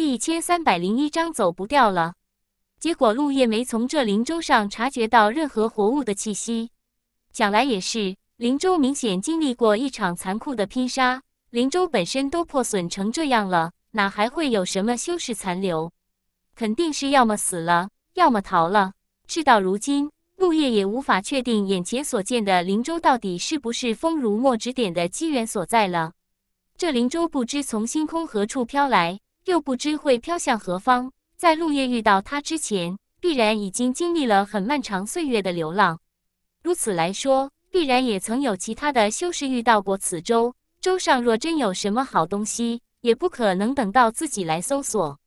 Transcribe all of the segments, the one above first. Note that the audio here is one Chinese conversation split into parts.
第一千三百零一章走不掉了。结果陆叶没从这灵舟上察觉到任何活物的气息，想来也是，灵舟明显经历过一场残酷的拼杀，灵舟本身都破损成这样了，哪还会有什么修士残留？肯定是要么死了，要么逃了。事到如今，陆叶也无法确定眼前所见的灵舟到底是不是风如墨指点的机缘所在了。这灵舟不知从星空何处飘来。又不知会飘向何方，在陆夜遇到他之前，必然已经经历了很漫长岁月的流浪。如此来说，必然也曾有其他的修士遇到过此舟。舟上若真有什么好东西，也不可能等到自己来搜索。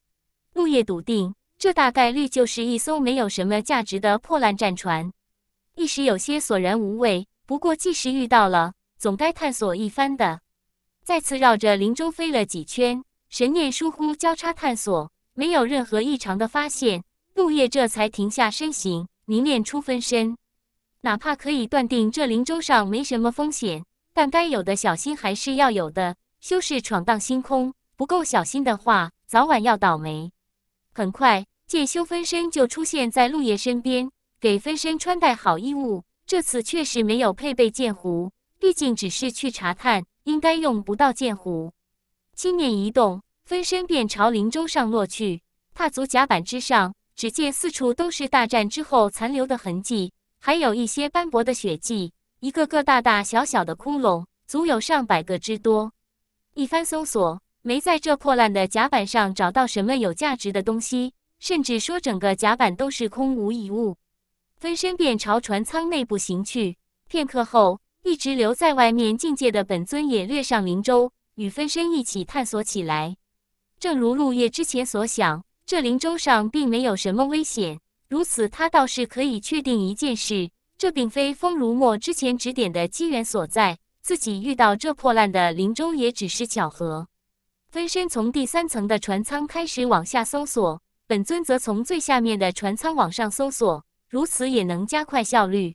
陆夜笃定，这大概率就是一艘没有什么价值的破烂战船。一时有些索然无味，不过即使遇到了，总该探索一番的。再次绕着林中飞了几圈。神念疏忽，交叉探索，没有任何异常的发现。陆叶这才停下身形，凝练出分身。哪怕可以断定这灵舟上没什么风险，但该有的小心还是要有的。修士闯荡星空，不够小心的话，早晚要倒霉。很快，剑修分身就出现在陆叶身边，给分身穿戴好衣物。这次确实没有配备剑壶，毕竟只是去查探，应该用不到剑壶。心念一动，分身便朝灵舟上落去，踏足甲板之上，只见四处都是大战之后残留的痕迹，还有一些斑驳的血迹，一个个大大小小的窟窿，足有上百个之多。一番搜索，没在这破烂的甲板上找到什么有价值的东西，甚至说整个甲板都是空无一物。分身便朝船舱内部行去，片刻后，一直留在外面境界的本尊也掠上灵舟。与分身一起探索起来，正如陆叶之前所想，这灵舟上并没有什么危险。如此，他倒是可以确定一件事：这并非风如墨之前指点的机缘所在，自己遇到这破烂的灵舟也只是巧合。分身从第三层的船舱开始往下搜索，本尊则从最下面的船舱往上搜索，如此也能加快效率。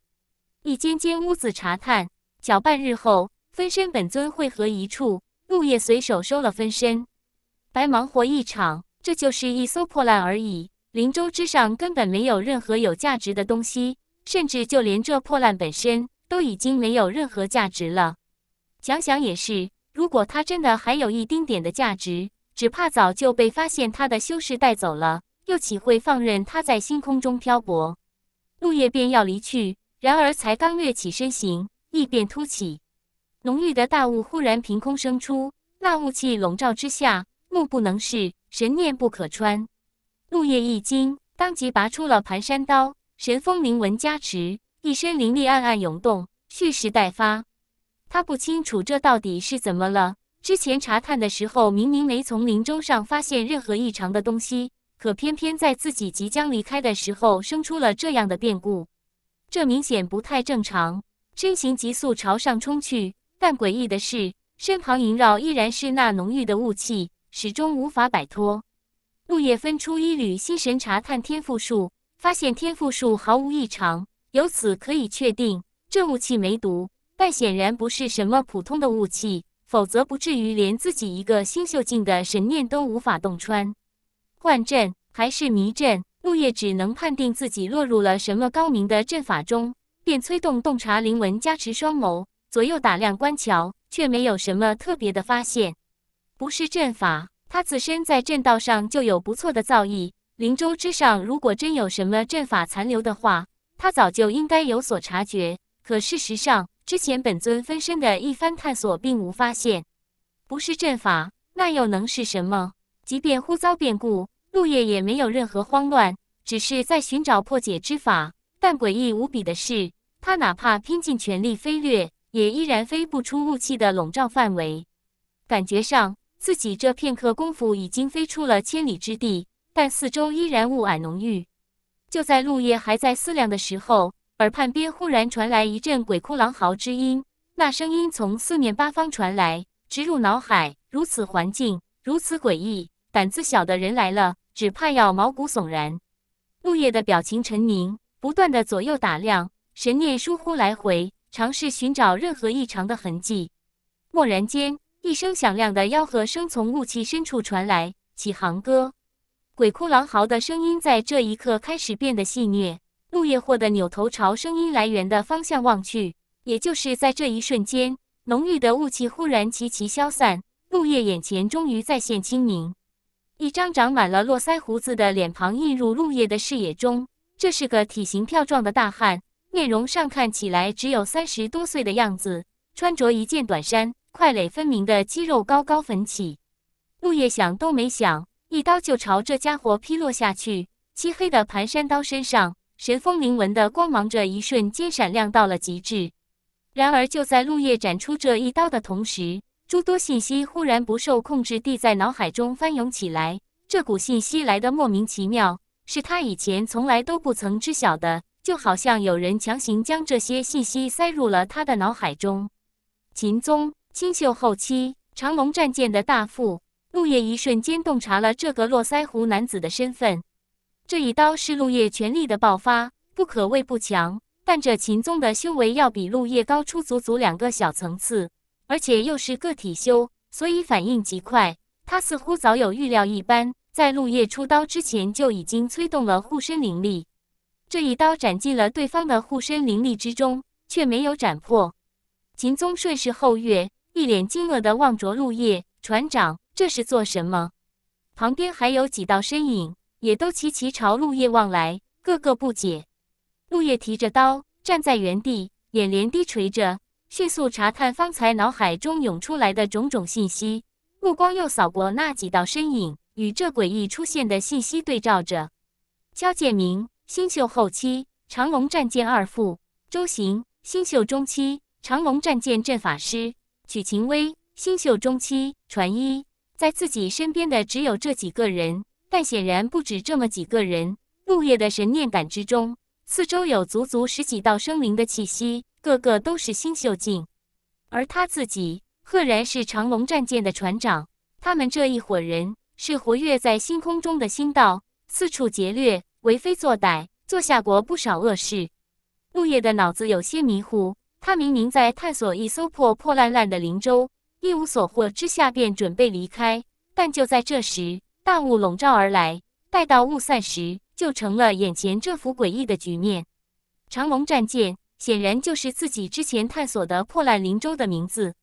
一间间屋子查探，小半日后，分身本尊汇合一处。陆叶随手收了分身，白忙活一场。这就是一艘破烂而已，灵舟之上根本没有任何有价值的东西，甚至就连这破烂本身都已经没有任何价值了。想想也是，如果它真的还有一丁点的价值，只怕早就被发现它的修士带走了，又岂会放任它在星空中漂泊？陆叶便要离去，然而才刚跃起身形，异变突起。浓郁的大雾忽然凭空生出，那雾气笼罩之下，目不能视，神念不可穿。陆叶一惊，当即拔出了盘山刀，神风灵纹加持，一身灵力暗暗涌动，蓄势待发。他不清楚这到底是怎么了，之前查探的时候明明没从灵中上发现任何异常的东西，可偏偏在自己即将离开的时候生出了这样的变故，这明显不太正常。身形急速朝上冲去。但诡异的是，身旁萦绕依然是那浓郁的雾气，始终无法摆脱。陆叶分出一缕心神查探天赋术，发现天赋术毫无异常，由此可以确定这雾气没毒，但显然不是什么普通的雾气，否则不至于连自己一个新秀境的神念都无法洞穿。幻阵还是迷阵？陆叶只能判定自己落入了什么高明的阵法中，便催动洞察灵纹加持双眸。左右打量关桥，却没有什么特别的发现。不是阵法，他自身在阵道上就有不错的造诣。灵州之上，如果真有什么阵法残留的话，他早就应该有所察觉。可事实上，之前本尊分身的一番探索，并无发现。不是阵法，那又能是什么？即便忽遭变故，陆夜也没有任何慌乱，只是在寻找破解之法。但诡异无比的是，他哪怕拼尽全力飞掠。也依然飞不出雾气的笼罩范围，感觉上自己这片刻功夫已经飞出了千里之地，但四周依然雾霭浓郁。就在陆叶还在思量的时候，耳畔边忽然传来一阵鬼哭狼嚎之音，那声音从四面八方传来，直入脑海。如此环境，如此诡异，胆子小的人来了，只怕要毛骨悚然。陆叶的表情沉凝，不断的左右打量，神念疏忽来回。尝试寻找任何异常的痕迹。蓦然间，一声响亮的吆喝声从雾气深处传来。起航歌，鬼哭狼嚎的声音在这一刻开始变得戏谑。陆叶获的扭头朝声音来源的方向望去。也就是在这一瞬间，浓郁的雾气忽然齐齐消散。陆叶眼前终于再现清明。一张长满了络腮胡子的脸庞映入陆叶的视野中。这是个体型跳壮的大汉。面容上看起来只有三十多岁的样子，穿着一件短衫，块垒分明的肌肉高高坟起。陆叶想都没想，一刀就朝这家伙劈落下去。漆黑的盘山刀身上，神风铭文的光芒，这一瞬间闪亮到了极致。然而就在陆叶斩出这一刀的同时，诸多信息忽然不受控制地在脑海中翻涌起来。这股信息来的莫名其妙，是他以前从来都不曾知晓的。就好像有人强行将这些信息塞入了他的脑海中。秦宗，清秀后期长龙战舰的大副陆叶一瞬间洞察了这个络腮胡男子的身份。这一刀是陆叶全力的爆发，不可谓不强。但这秦宗的修为要比陆叶高出足足两个小层次，而且又是个体修，所以反应极快。他似乎早有预料一般，在陆叶出刀之前就已经催动了护身灵力。这一刀斩进了对方的护身灵力之中，却没有斩破。秦宗顺势后跃，一脸惊愕地望着陆叶船长，这是做什么？旁边还有几道身影，也都齐齐朝陆叶望来，个个不解。陆叶提着刀站在原地，眼帘低垂着，迅速查探方才脑海中涌出来的种种信息，目光又扫过那几道身影，与这诡异出现的信息对照着。焦建明。星秀后期，长龙战舰二副周行；星秀中期，长龙战舰阵法师曲晴薇，星秀中期，船医在自己身边的只有这几个人，但显然不止这么几个人。陆叶的神念感知中，四周有足足十几道生灵的气息，个个都是星秀境，而他自己赫然是长龙战舰的船长。他们这一伙人是活跃在星空中的星道，四处劫掠。为非作歹，做下过不少恶事。陆叶的脑子有些迷糊，他明明在探索一艘破破烂烂的灵舟，一无所获之下便准备离开。但就在这时，大雾笼罩而来，待到雾散时，就成了眼前这幅诡异的局面。长龙战舰显然就是自己之前探索的破烂灵舟的名字。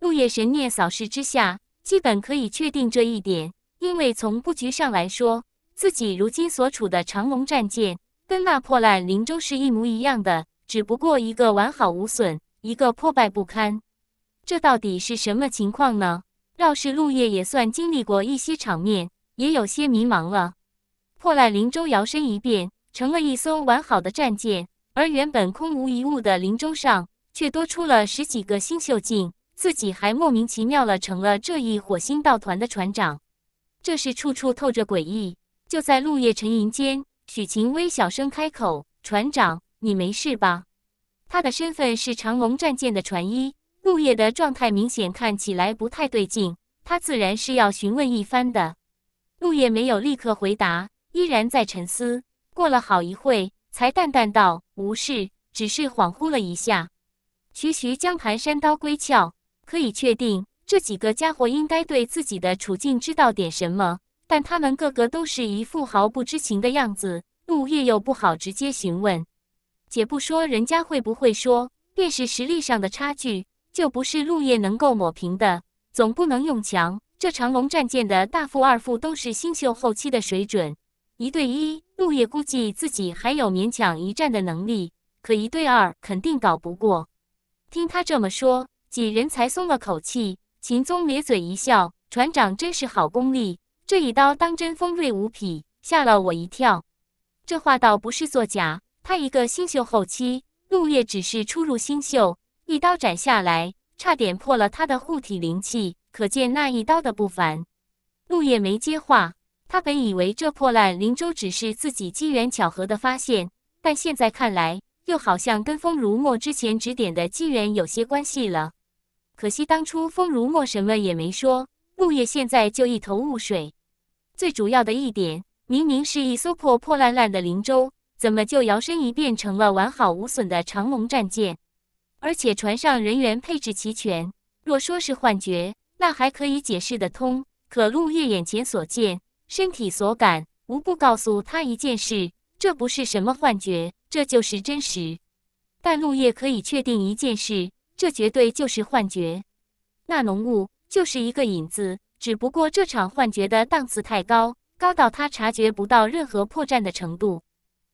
陆叶神念扫视之下，基本可以确定这一点，因为从布局上来说。自己如今所处的长龙战舰跟那破烂灵舟是一模一样的，只不过一个完好无损，一个破败不堪。这到底是什么情况呢？要是陆夜也算经历过一些场面，也有些迷茫了。破烂灵舟摇身一变，成了一艘完好的战舰，而原本空无一物的灵舟上却多出了十几个星宿镜，自己还莫名其妙了成了这一火星道团的船长，这是处处透着诡异。就在陆叶沉吟间，许晴微小声开口：“船长，你没事吧？”他的身份是长龙战舰的船医。陆叶的状态明显看起来不太对劲，他自然是要询问一番的。陆叶没有立刻回答，依然在沉思。过了好一会，才淡淡道：“无事，只是恍惚了一下。”徐徐将盘山刀归鞘，可以确定这几个家伙应该对自己的处境知道点什么。但他们个个都是一副毫不知情的样子，陆叶又不好直接询问。且不说人家会不会说，便是实力上的差距，就不是陆叶能够抹平的。总不能用强，这长龙战舰的大副、二副都是新秀后期的水准。一对一，陆叶估计自己还有勉强一战的能力，可一对二肯定搞不过。听他这么说，几人才松了口气。秦宗咧嘴一笑：“船长真是好功力。”这一刀当真锋锐无匹，吓了我一跳。这话倒不是作假，他一个星宿后期，陆叶只是初入星宿，一刀斩下来，差点破了他的护体灵气，可见那一刀的不凡。陆叶没接话，他本以为这破烂灵州只是自己机缘巧合的发现，但现在看来，又好像跟风如墨之前指点的机缘有些关系了。可惜当初风如墨什么也没说，陆叶现在就一头雾水。最主要的一点，明明是一艘破破烂烂的灵舟，怎么就摇身一变成了完好无损的长龙战舰？而且船上人员配置齐全。若说是幻觉，那还可以解释得通。可陆叶眼前所见，身体所感，无不告诉他一件事：这不是什么幻觉，这就是真实。但陆叶可以确定一件事：这绝对就是幻觉。那浓雾就是一个引子。只不过这场幻觉的档次太高，高到他察觉不到任何破绽的程度。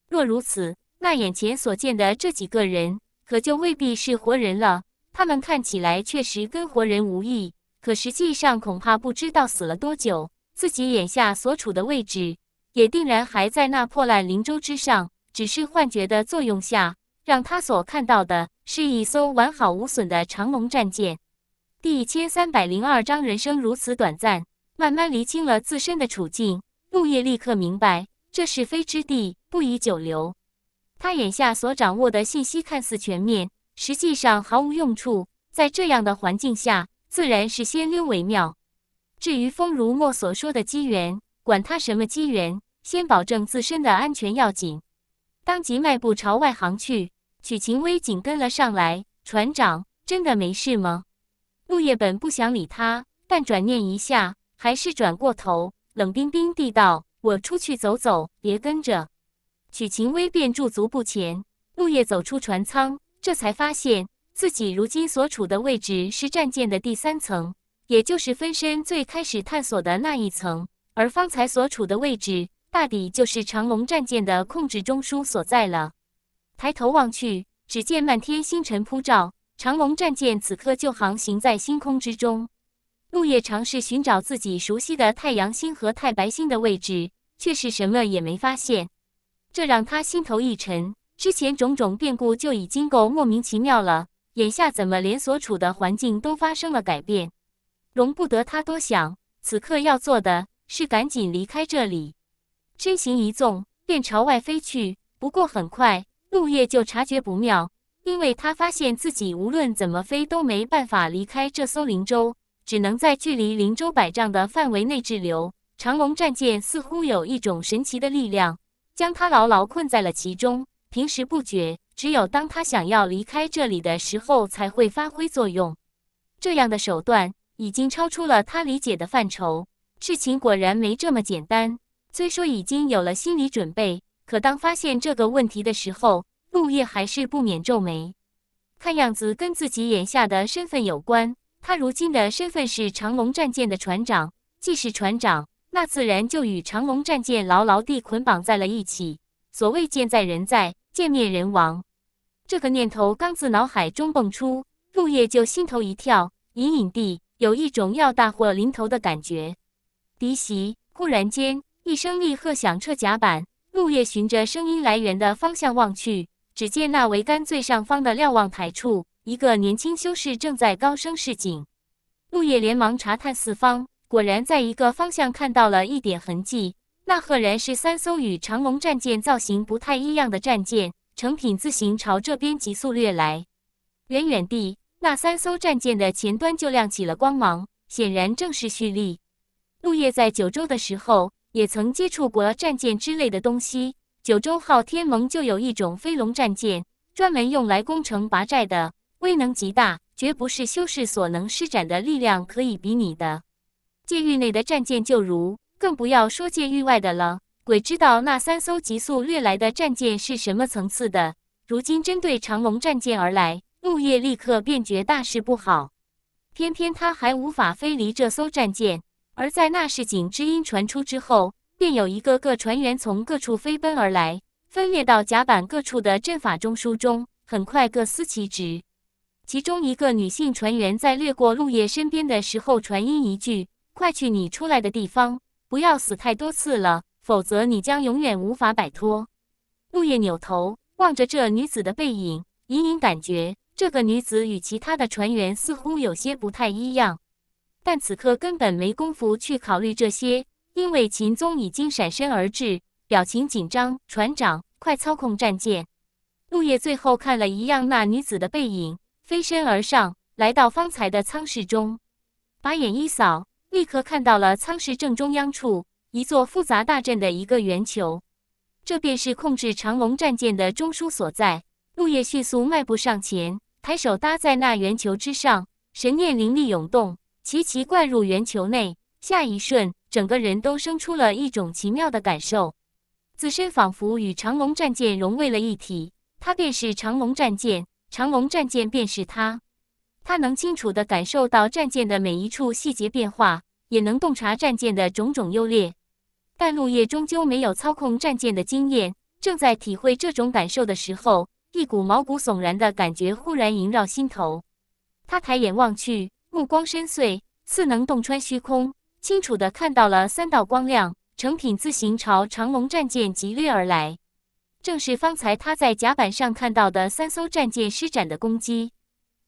若如此，那眼前所见的这几个人可就未必是活人了。他们看起来确实跟活人无异，可实际上恐怕不知道死了多久。自己眼下所处的位置也定然还在那破烂灵舟之上，只是幻觉的作用下，让他所看到的是一艘完好无损的长龙战舰。第一千三百零二章人生如此短暂。慢慢厘清了自身的处境，陆叶立刻明白这是非之地，不宜久留。他眼下所掌握的信息看似全面，实际上毫无用处。在这样的环境下，自然是先溜为妙。至于风如墨所说的机缘，管他什么机缘，先保证自身的安全要紧。当即迈步朝外行去，曲晴薇紧跟了上来。船长，真的没事吗？陆叶本不想理他，但转念一下，还是转过头，冷冰冰地道：“我出去走走，别跟着。”曲晴微便驻足不前。陆叶走出船舱，这才发现自己如今所处的位置是战舰的第三层，也就是分身最开始探索的那一层，而方才所处的位置，大抵就是长龙战舰的控制中枢所在了。抬头望去，只见漫天星辰铺照。长龙战舰此刻就航行在星空之中，陆叶尝试寻找自己熟悉的太阳星和太白星的位置，却是什么也没发现，这让他心头一沉。之前种种变故就已经够莫名其妙了，眼下怎么连所处的环境都发生了改变？容不得他多想，此刻要做的是赶紧离开这里。身形一纵，便朝外飞去。不过很快，陆叶就察觉不妙。因为他发现自己无论怎么飞都没办法离开这艘灵舟，只能在距离灵舟百丈的范围内滞留。长龙战舰似乎有一种神奇的力量，将他牢牢困在了其中，平时不觉，只有当他想要离开这里的时候才会发挥作用。这样的手段已经超出了他理解的范畴。事情果然没这么简单。虽说已经有了心理准备，可当发现这个问题的时候。陆叶还是不免皱眉，看样子跟自己眼下的身份有关。他如今的身份是长龙战舰的船长，既是船长，那自然就与长龙战舰牢牢地捆绑在了一起。所谓舰在人在，舰灭人亡。这个念头刚自脑海中蹦出，陆叶就心头一跳，隐隐地有一种要大祸临头的感觉。敌袭！忽然间，一声厉喝响彻甲板，陆叶循着声音来源的方向望去。只见那桅杆最上方的瞭望台处，一个年轻修士正在高声示警。陆叶连忙查探四方，果然在一个方向看到了一点痕迹。那赫然是三艘与长龙战舰造型不太一样的战舰，成品自行朝这边急速掠来。远远地，那三艘战舰的前端就亮起了光芒，显然正是蓄力。陆夜在九州的时候，也曾接触过战舰之类的东西。九州号天盟就有一种飞龙战舰，专门用来攻城拔寨的，威能极大，绝不是修士所能施展的力量可以比拟的。界域内的战舰就如，更不要说界域外的了。鬼知道那三艘急速掠来的战舰是什么层次的？如今针对长龙战舰而来，木叶立刻便觉大事不好。偏偏他还无法飞离这艘战舰，而在那市井之音传出之后。便有一个个船员从各处飞奔而来，分列到甲板各处的阵法中枢中。很快各司其职。其中一个女性船员在掠过陆叶身边的时候，传音一句：“快去你出来的地方，不要死太多次了，否则你将永远无法摆脱。”陆叶扭头望着这女子的背影，隐隐感觉这个女子与其他的船员似乎有些不太一样，但此刻根本没工夫去考虑这些。因为秦宗已经闪身而至，表情紧张。船长，快操控战舰！陆叶最后看了一样那女子的背影，飞身而上，来到方才的舱室中，把眼一扫，立刻看到了舱室正中央处一座复杂大阵的一个圆球。这便是控制长龙战舰的中枢所在。陆夜迅速迈步上前，抬手搭在那圆球之上，神念灵力涌动，齐齐灌入圆球内。下一瞬。整个人都生出了一种奇妙的感受，自身仿佛与长龙战舰融为了一体，他便是长龙战舰，长龙战舰便是他。他能清楚地感受到战舰的每一处细节变化，也能洞察战舰的种种优劣。但陆叶终究没有操控战舰的经验，正在体会这种感受的时候，一股毛骨悚然的感觉忽然萦绕心头。他抬眼望去，目光深邃，似能洞穿虚空。清楚地看到了三道光亮，成品自行朝长龙战舰急掠而来，正是方才他在甲板上看到的三艘战舰施展的攻击。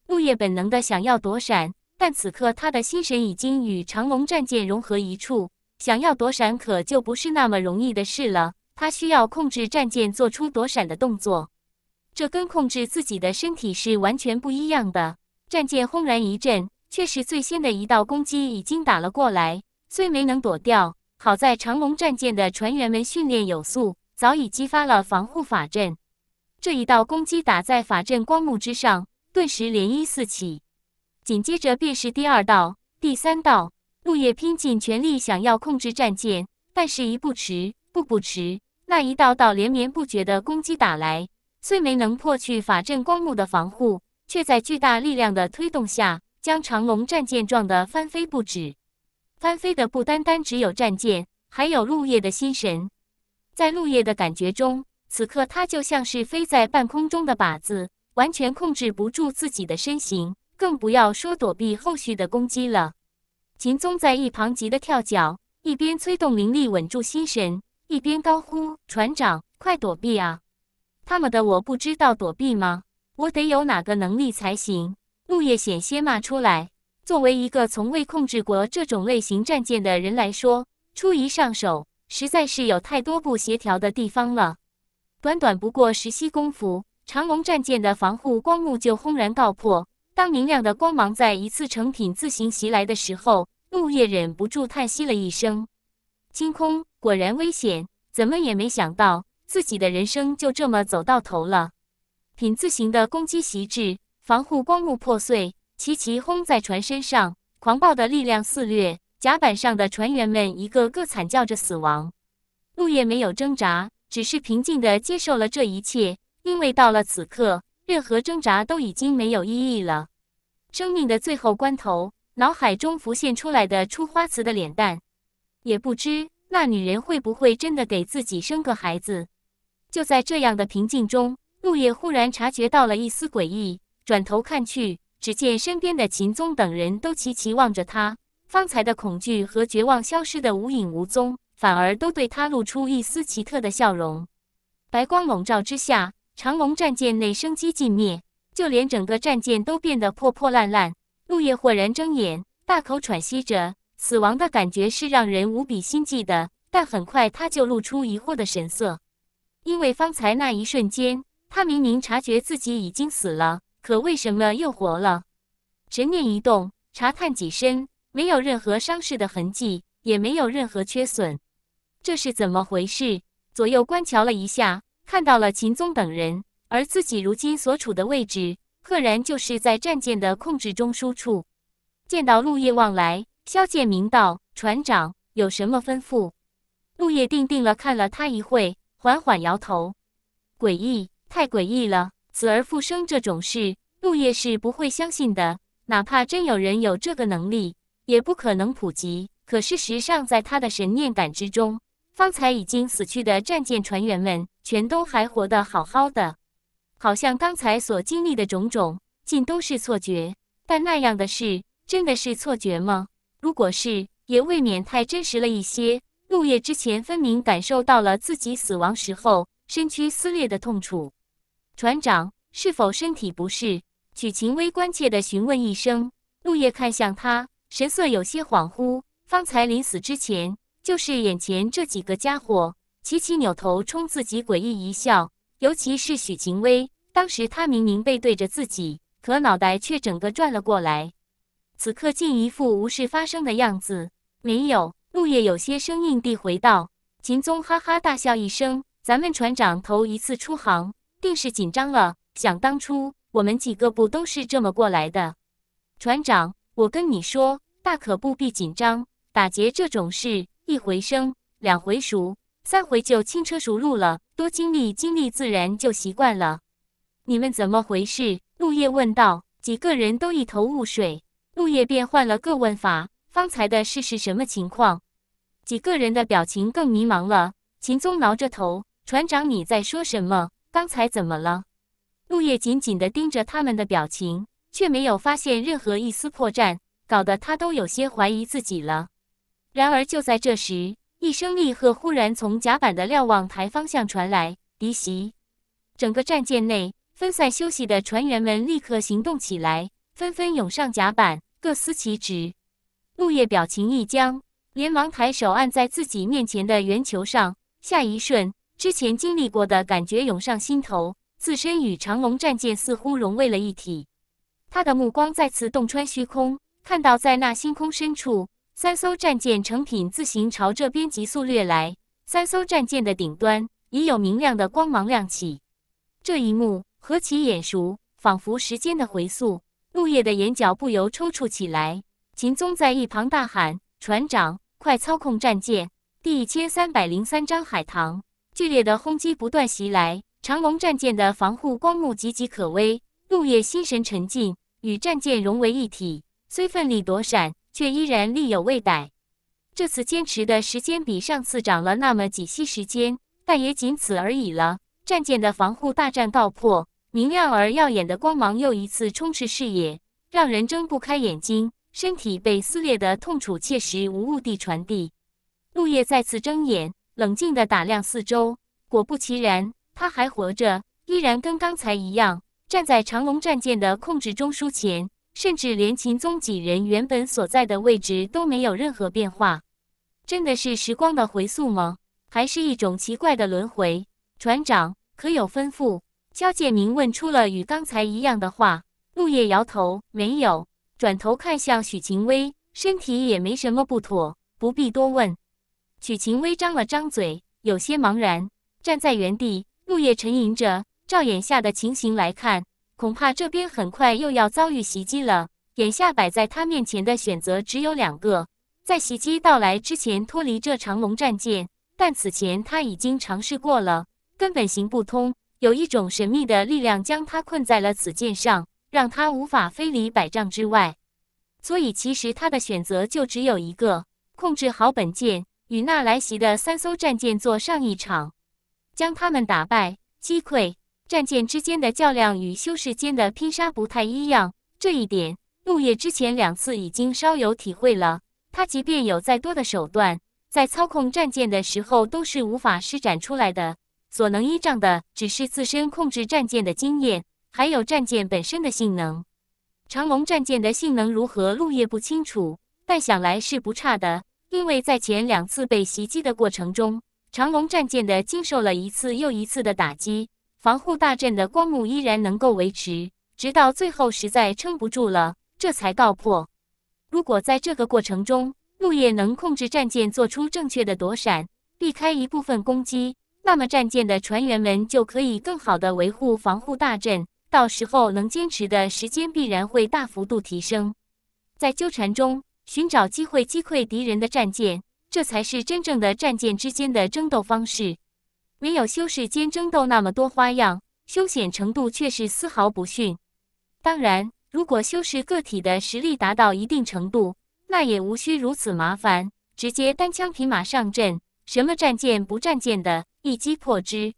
木叶本能的想要躲闪，但此刻他的心神已经与长龙战舰融合一处，想要躲闪可就不是那么容易的事了。他需要控制战舰做出躲闪的动作，这跟控制自己的身体是完全不一样的。战舰轰然一震，却是最先的一道攻击已经打了过来。虽没能躲掉，好在长龙战舰的船员们训练有素，早已激发了防护法阵。这一道攻击打在法阵光幕之上，顿时涟漪四起。紧接着便是第二道、第三道。陆叶拼尽全力想要控制战舰，但是一步迟，步步迟。那一道道连绵不绝的攻击打来，虽没能破去法阵光幕的防护，却在巨大力量的推动下，将长龙战舰撞得翻飞不止。翻飞的不单单只有战舰，还有陆叶的心神。在陆叶的感觉中，此刻他就像是飞在半空中的靶子，完全控制不住自己的身形，更不要说躲避后续的攻击了。秦宗在一旁急得跳脚，一边催动灵力稳住心神，一边高呼：“船长，快躲避啊！”他们的，我不知道躲避吗？我得有哪个能力才行？陆叶险些骂出来。作为一个从未控制过这种类型战舰的人来说，初一上手实在是有太多不协调的地方了。短短不过十息功夫，长龙战舰的防护光幕就轰然告破。当明亮的光芒在一次成品自行袭来的时候，木叶忍不住叹息了一声：“清空果然危险，怎么也没想到自己的人生就这么走到头了。”品字形的攻击袭至，防护光幕破碎。齐齐轰在船身上，狂暴的力量肆虐，甲板上的船员们一个个惨叫着死亡。陆叶没有挣扎，只是平静地接受了这一切，因为到了此刻，任何挣扎都已经没有意义了。生命的最后关头，脑海中浮现出来的出花瓷的脸蛋，也不知那女人会不会真的给自己生个孩子。就在这样的平静中，陆叶忽然察觉到了一丝诡异，转头看去。只见身边的秦宗等人都齐齐望着他，方才的恐惧和绝望消失得无影无踪，反而都对他露出一丝奇特的笑容。白光笼罩之下，长龙战舰内生机尽灭，就连整个战舰都变得破破烂烂。陆叶豁然睁眼，大口喘息着。死亡的感觉是让人无比心悸的，但很快他就露出疑惑的神色，因为方才那一瞬间，他明明察觉自己已经死了。可为什么又活了？神念一动，查探几身，没有任何伤势的痕迹，也没有任何缺损，这是怎么回事？左右观瞧了一下，看到了秦宗等人，而自己如今所处的位置，赫然就是在战舰的控制中枢处。见到陆叶望来，萧剑明道：“船长有什么吩咐？”陆叶定定了，看了他一会，缓缓摇头：“诡异，太诡异了。”死而复生这种事，陆叶是不会相信的。哪怕真有人有这个能力，也不可能普及。可事实上，在他的神念感知中，方才已经死去的战舰船员们，全都还活得好好的，好像刚才所经历的种种，尽都是错觉。但那样的事，真的是错觉吗？如果是，也未免太真实了一些。陆叶之前分明感受到了自己死亡时候身躯撕裂的痛楚。船长是否身体不适？许晴薇关切地询问一声。陆叶看向他，神色有些恍惚。方才临死之前，就是眼前这几个家伙齐齐扭头冲自己诡异一笑，尤其是许晴薇，当时他明明背对着自己，可脑袋却整个转了过来。此刻竟一副无事发生的样子。没有。陆叶有些生硬地回道。秦宗哈哈大笑一声：“咱们船长头一次出航。”定是紧张了。想当初我们几个不都是这么过来的？船长，我跟你说，大可不必紧张。打劫这种事，一回生，两回熟，三回就轻车熟路了。多经历经历，自然就习惯了。你们怎么回事？陆叶问道。几个人都一头雾水，陆叶便换了个问法：方才的事是什么情况？几个人的表情更迷茫了。秦松挠着头：“船长，你在说什么？”刚才怎么了？陆叶紧紧的盯着他们的表情，却没有发现任何一丝破绽，搞得他都有些怀疑自己了。然而就在这时，一声厉喝忽然从甲板的瞭望台方向传来，敌袭！整个战舰内分散休息的船员们立刻行动起来，纷纷涌上甲板，各司其职。陆叶表情一僵，连忙抬手按在自己面前的圆球上，下一瞬。之前经历过的感觉涌上心头，自身与长龙战舰似乎融为了一体。他的目光再次洞穿虚空，看到在那星空深处，三艘战舰成品自行朝这边急速掠来。三艘战舰的顶端已有明亮的光芒亮起，这一幕何其眼熟，仿佛时间的回溯。陆叶的眼角不由抽搐起来。秦宗在一旁大喊：“船长，快操控战舰！”第一千三百零三章海棠。剧烈的轰击不断袭来，长龙战舰的防护光幕岌岌可危。陆叶心神沉静，与战舰融为一体，虽奋力躲闪，却依然力有未逮。这次坚持的时间比上次长了那么几息时间，但也仅此而已了。战舰的防护大战告破，明亮而耀眼的光芒又一次充斥视野，让人睁不开眼睛，身体被撕裂的痛楚切实无误地传递。陆叶再次睁眼。冷静的打量四周，果不其然，他还活着，依然跟刚才一样站在长龙战舰的控制中枢前，甚至连秦宗几人原本所在的位置都没有任何变化。真的是时光的回溯吗？还是一种奇怪的轮回？船长可有吩咐？焦建明问出了与刚才一样的话。陆叶摇头，没有，转头看向许晴薇，身体也没什么不妥，不必多问。曲秦微张了张嘴，有些茫然，站在原地。陆叶沉吟着，照眼下的情形来看，恐怕这边很快又要遭遇袭击了。眼下摆在他面前的选择只有两个：在袭击到来之前脱离这长龙战舰。但此前他已经尝试过了，根本行不通。有一种神秘的力量将他困在了此舰上，让他无法飞离百丈之外。所以，其实他的选择就只有一个：控制好本舰。与那来袭的三艘战舰做上一场，将他们打败击溃。战舰之间的较量与修士间的拼杀不太一样，这一点陆叶之前两次已经稍有体会了。他即便有再多的手段，在操控战舰的时候都是无法施展出来的，所能依仗的只是自身控制战舰的经验，还有战舰本身的性能。长龙战舰的性能如何，陆叶不清楚，但想来是不差的。因为在前两次被袭击的过程中，长龙战舰的经受了一次又一次的打击，防护大阵的光幕依然能够维持，直到最后实在撑不住了，这才告破。如果在这个过程中，陆叶能控制战舰做出正确的躲闪，避开一部分攻击，那么战舰的船员们就可以更好的维护防护大阵，到时候能坚持的时间必然会大幅度提升。在纠缠中。寻找机会击溃敌人的战舰，这才是真正的战舰之间的争斗方式。没有修士间争斗那么多花样，凶险程度却是丝毫不逊。当然，如果修士个体的实力达到一定程度，那也无需如此麻烦，直接单枪匹马上阵，什么战舰不战舰的，一击破之。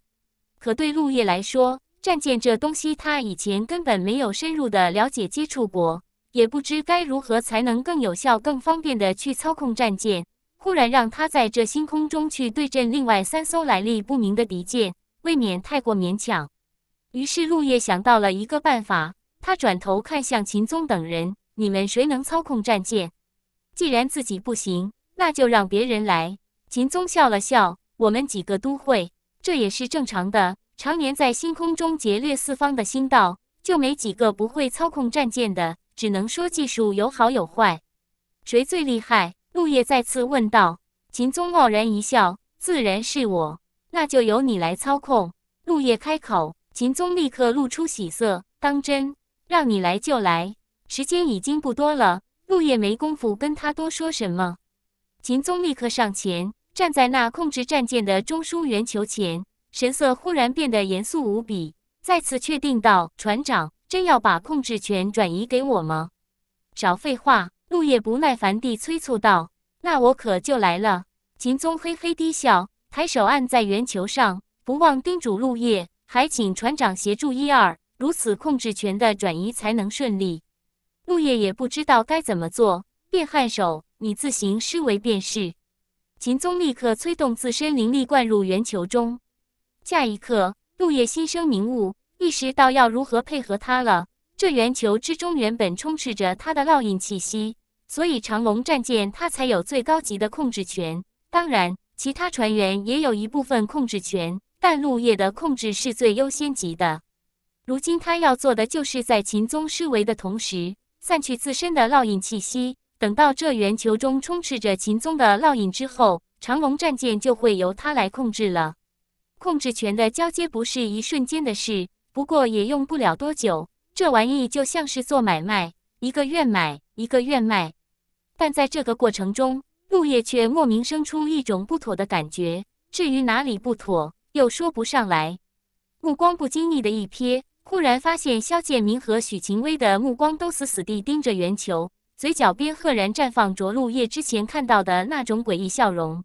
可对陆叶来说，战舰这东西他以前根本没有深入的了解接触过。也不知该如何才能更有效、更方便地去操控战舰。忽然让他在这星空中去对阵另外三艘来历不明的敌舰，未免太过勉强。于是陆叶想到了一个办法，他转头看向秦宗等人：“你们谁能操控战舰？既然自己不行，那就让别人来。”秦宗笑了笑：“我们几个都会，这也是正常的。常年在星空中劫掠四方的星道，就没几个不会操控战舰的。”只能说技术有好有坏，谁最厉害？陆叶再次问道。秦宗傲然一笑：“自然是我，那就由你来操控。”陆叶开口，秦宗立刻露出喜色：“当真？让你来就来，时间已经不多了。”陆叶没工夫跟他多说什么，秦宗立刻上前，站在那控制战舰的中枢圆球前，神色忽然变得严肃无比，再次确定道：“船长。”真要把控制权转移给我吗？少废话！陆叶不耐烦地催促道：“那我可就来了。”秦宗嘿嘿低笑，抬手按在圆球上，不忘叮嘱陆叶：“还请船长协助一二，如此控制权的转移才能顺利。”陆叶也不知道该怎么做，便颔首：“你自行施为便是。”秦宗立刻催动自身灵力灌入圆球中。下一刻，陆叶心生明悟。意识到要如何配合他了。这圆球之中原本充斥着他的烙印气息，所以长龙战舰他才有最高级的控制权。当然，其他船员也有一部分控制权，但陆叶的控制是最优先级的。如今他要做的就是在秦宗失为的同时，散去自身的烙印气息。等到这圆球中充斥着秦宗的烙印之后，长龙战舰就会由他来控制了。控制权的交接不是一瞬间的事。不过也用不了多久，这玩意就像是做买卖，一个愿买，一个愿卖。但在这个过程中，陆叶却莫名生出一种不妥的感觉。至于哪里不妥，又说不上来。目光不经意的一瞥，忽然发现萧剑明和许晴薇的目光都死死地盯着圆球，嘴角边赫然绽放着陆叶之前看到的那种诡异笑容。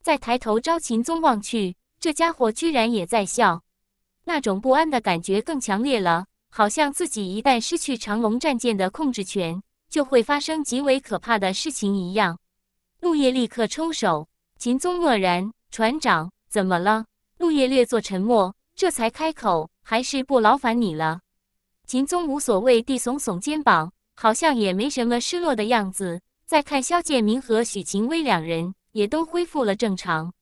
再抬头朝秦宗望去，这家伙居然也在笑。那种不安的感觉更强烈了，好像自己一旦失去长龙战舰的控制权，就会发生极为可怕的事情一样。陆叶立刻抽手，秦宗愕然：“船长，怎么了？”陆叶略作沉默，这才开口：“还是不劳烦你了。”秦宗无所谓地耸耸肩膀，好像也没什么失落的样子。再看萧剑明和许晴薇两人，也都恢复了正常。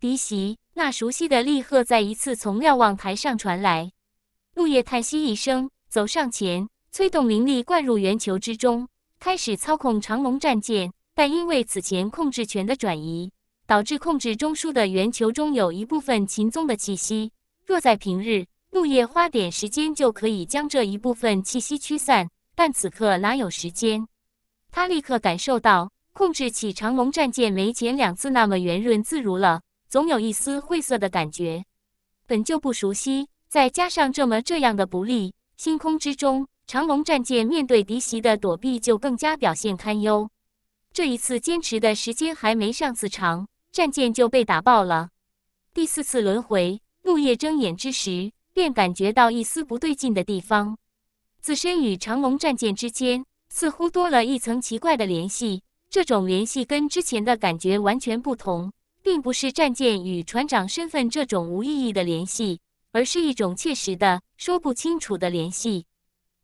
敌袭。那熟悉的厉喝再一次从瞭望台上传来，陆叶叹息一声，走上前，催动灵力灌入圆球之中，开始操控长龙战舰。但因为此前控制权的转移，导致控制中枢的圆球中有一部分秦宗的气息。若在平日，陆叶花点时间就可以将这一部分气息驱散，但此刻哪有时间？他立刻感受到，控制起长龙战舰没前两次那么圆润自如了。总有一丝晦涩的感觉，本就不熟悉，再加上这么这样的不利，星空之中，长龙战舰面对敌袭的躲避就更加表现堪忧。这一次坚持的时间还没上次长，战舰就被打爆了。第四次轮回，陆夜睁眼之时，便感觉到一丝不对劲的地方，自身与长龙战舰之间似乎多了一层奇怪的联系，这种联系跟之前的感觉完全不同。并不是战舰与船长身份这种无意义的联系，而是一种切实的、说不清楚的联系。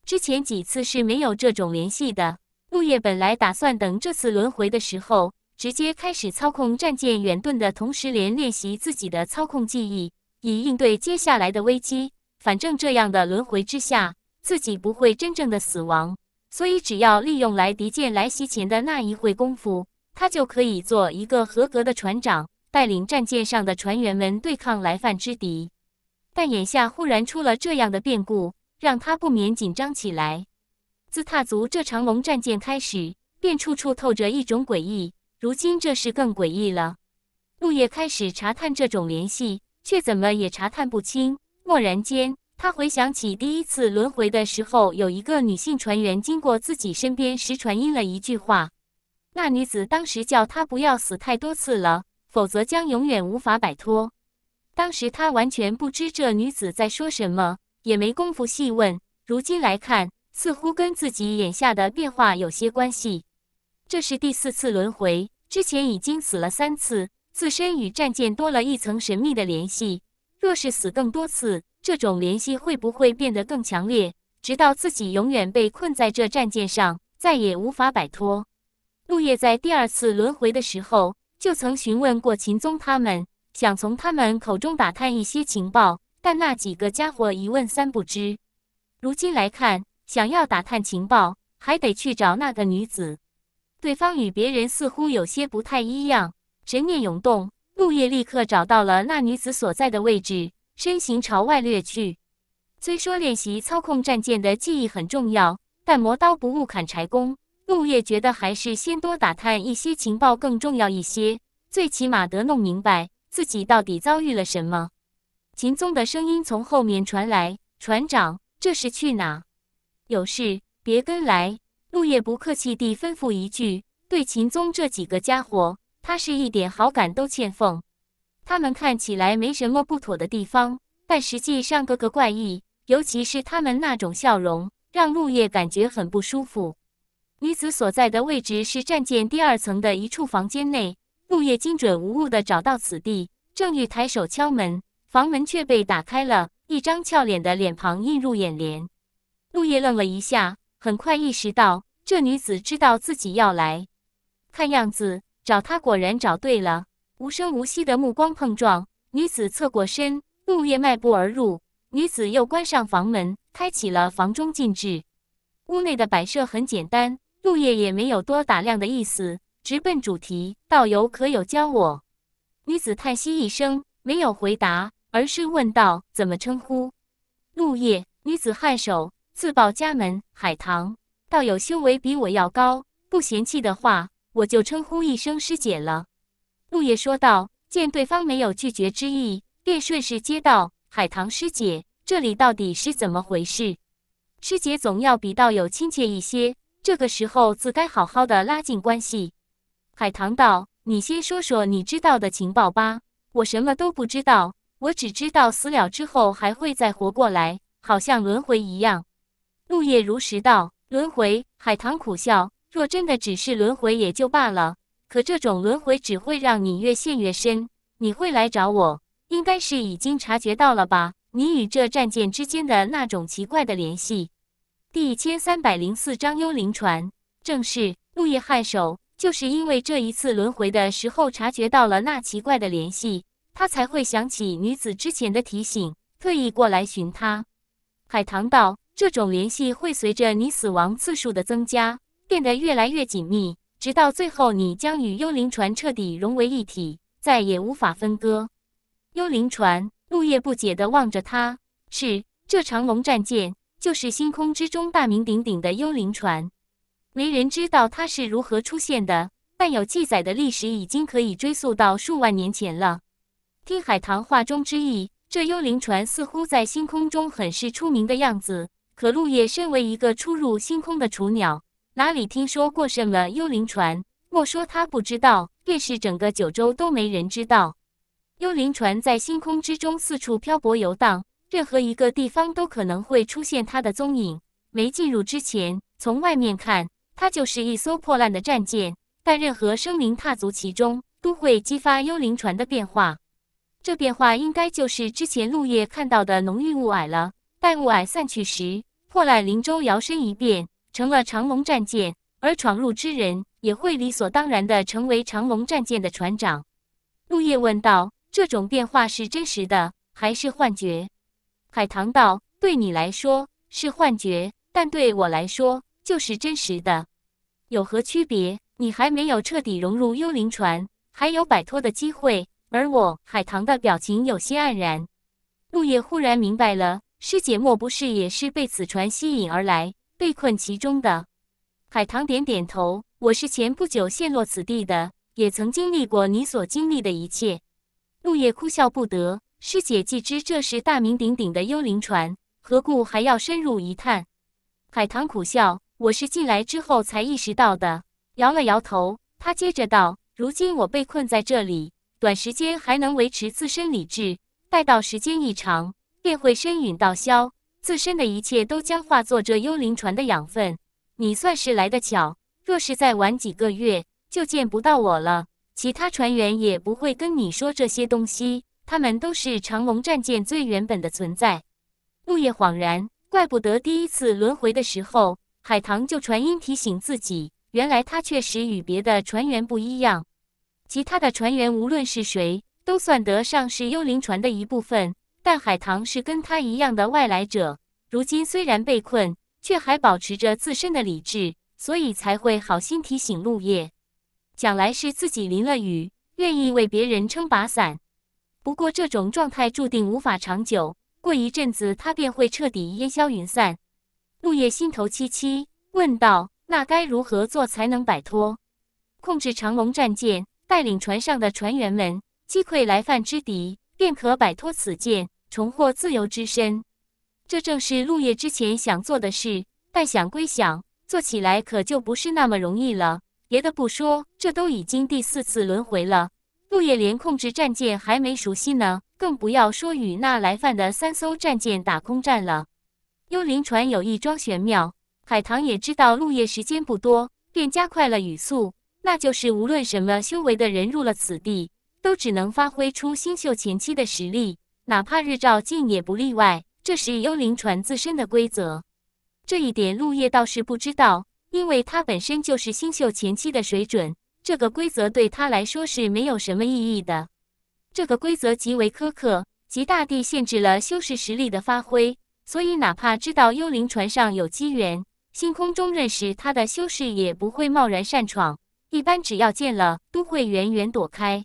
之前几次是没有这种联系的。陆叶本来打算等这次轮回的时候，直接开始操控战舰远遁的同时，连练习自己的操控技艺，以应对接下来的危机。反正这样的轮回之下，自己不会真正的死亡，所以只要利用来敌舰来袭前的那一会功夫。他就可以做一个合格的船长，带领战舰上的船员们对抗来犯之敌。但眼下忽然出了这样的变故，让他不免紧张起来。自踏足这长龙战舰开始，便处处透着一种诡异，如今这事更诡异了。陆叶开始查探这种联系，却怎么也查探不清。蓦然间，他回想起第一次轮回的时候，有一个女性船员经过自己身边时，传音了一句话。那女子当时叫他不要死太多次了，否则将永远无法摆脱。当时他完全不知这女子在说什么，也没工夫细问。如今来看，似乎跟自己眼下的变化有些关系。这是第四次轮回，之前已经死了三次，自身与战舰多了一层神秘的联系。若是死更多次，这种联系会不会变得更强烈，直到自己永远被困在这战舰上，再也无法摆脱？陆叶在第二次轮回的时候，就曾询问过秦宗他们，想从他们口中打探一些情报，但那几个家伙一问三不知。如今来看，想要打探情报，还得去找那个女子。对方与别人似乎有些不太一样。神念涌动，陆烨立刻找到了那女子所在的位置，身形朝外掠去。虽说练习操控战舰的技艺很重要，但磨刀不误砍柴工。陆叶觉得还是先多打探一些情报更重要一些，最起码得弄明白自己到底遭遇了什么。秦宗的声音从后面传来：“船长，这是去哪？有事别跟来。”陆叶不客气地吩咐一句：“对秦宗这几个家伙，他是一点好感都欠奉。他们看起来没什么不妥的地方，但实际上个个怪异，尤其是他们那种笑容，让陆叶感觉很不舒服。”女子所在的位置是战舰第二层的一处房间内，陆叶精准无误地找到此地，正欲抬手敲门，房门却被打开了一张俏脸的脸庞映入眼帘。陆叶愣了一下，很快意识到这女子知道自己要来，看样子找他果然找对了。无声无息的目光碰撞，女子侧过身，陆夜迈步而入，女子又关上房门，开启了房中禁制。屋内的摆设很简单。陆叶也没有多打量的意思，直奔主题：“道友可有教我？”女子叹息一声，没有回答，而是问道：“怎么称呼？”陆叶女子颔首，自报家门：“海棠。”道友修为比我要高，不嫌弃的话，我就称呼一声师姐了。”陆叶说道。见对方没有拒绝之意，便顺势接道：“海棠师姐，这里到底是怎么回事？师姐总要比道友亲切一些。”这个时候，自该好好的拉近关系。海棠道：“你先说说你知道的情报吧。”我什么都不知道，我只知道死了之后还会再活过来，好像轮回一样。陆叶如实道：“轮回。”海棠苦笑：“若真的只是轮回，也就罢了。可这种轮回只会让你越陷越深。你会来找我，应该是已经察觉到了吧？你与这战舰之间的那种奇怪的联系。”第一千三百零四章幽灵船。正是陆叶颔首，就是因为这一次轮回的时候察觉到了那奇怪的联系，他才会想起女子之前的提醒，特意过来寻他。海棠道：“这种联系会随着你死亡次数的增加，变得越来越紧密，直到最后你将与幽灵船彻底融为一体，再也无法分割。”幽灵船，陆叶不解地望着他：“是这长龙战舰。”就是星空之中大名鼎鼎的幽灵船，没人知道它是如何出现的，但有记载的历史已经可以追溯到数万年前了。听海棠话中之意，这幽灵船似乎在星空中很是出名的样子。可陆叶身为一个初入星空的雏鸟，哪里听说过什么幽灵船？莫说他不知道，便是整个九州都没人知道。幽灵船在星空之中四处漂泊游荡。任何一个地方都可能会出现它的踪影。没进入之前，从外面看，它就是一艘破烂的战舰。但任何生灵踏足其中，都会激发幽灵船的变化。这变化应该就是之前陆叶看到的浓郁雾霭了。待雾霭散去时，破烂灵舟摇身一变，成了长龙战舰。而闯入之人，也会理所当然地成为长龙战舰的船长。陆叶问道：“这种变化是真实的，还是幻觉？”海棠道：“对你来说是幻觉，但对我来说就是真实的，有何区别？你还没有彻底融入幽灵船，还有摆脱的机会。而我，海棠的表情有些黯然。”陆叶忽然明白了，师姐莫不是也是被此船吸引而来，被困其中的？海棠点点头：“我是前不久陷落此地的，也曾经历过你所经历的一切。”陆叶哭笑不得。师姐既知这是大名鼎鼎的幽灵船，何故还要深入一探？海棠苦笑：“我是进来之后才意识到的。”摇了摇头，他接着道：“如今我被困在这里，短时间还能维持自身理智，待到时间一长，便会身陨道消，自身的一切都将化作这幽灵船的养分。你算是来得巧，若是再晚几个月，就见不到我了。其他船员也不会跟你说这些东西。”他们都是长龙战舰最原本的存在。陆叶恍然，怪不得第一次轮回的时候，海棠就传音提醒自己，原来他确实与别的船员不一样。其他的船员无论是谁，都算得上是幽灵船的一部分，但海棠是跟他一样的外来者。如今虽然被困，却还保持着自身的理智，所以才会好心提醒陆叶。想来是自己淋了雨，愿意为别人撑把伞。不过，这种状态注定无法长久。过一阵子，他便会彻底烟消云散。陆叶心头戚戚，问道：“那该如何做才能摆脱？”控制长龙战舰，带领船上的船员们击溃来犯之敌，便可摆脱此剑，重获自由之身。这正是陆叶之前想做的事，但想归想，做起来可就不是那么容易了。别的不说，这都已经第四次轮回了。陆叶连控制战舰还没熟悉呢，更不要说与那来犯的三艘战舰打空战了。幽灵船有一桩玄妙，海棠也知道陆叶时间不多，便加快了语速。那就是无论什么修为的人入了此地，都只能发挥出星宿前期的实力，哪怕日照镜也不例外。这是幽灵船自身的规则。这一点陆叶倒是不知道，因为他本身就是星宿前期的水准。这个规则对他来说是没有什么意义的。这个规则极为苛刻，极大地限制了修士实力的发挥。所以，哪怕知道幽灵船上有机缘，星空中认识他的修士也不会贸然擅闯。一般只要见了，都会远远躲开。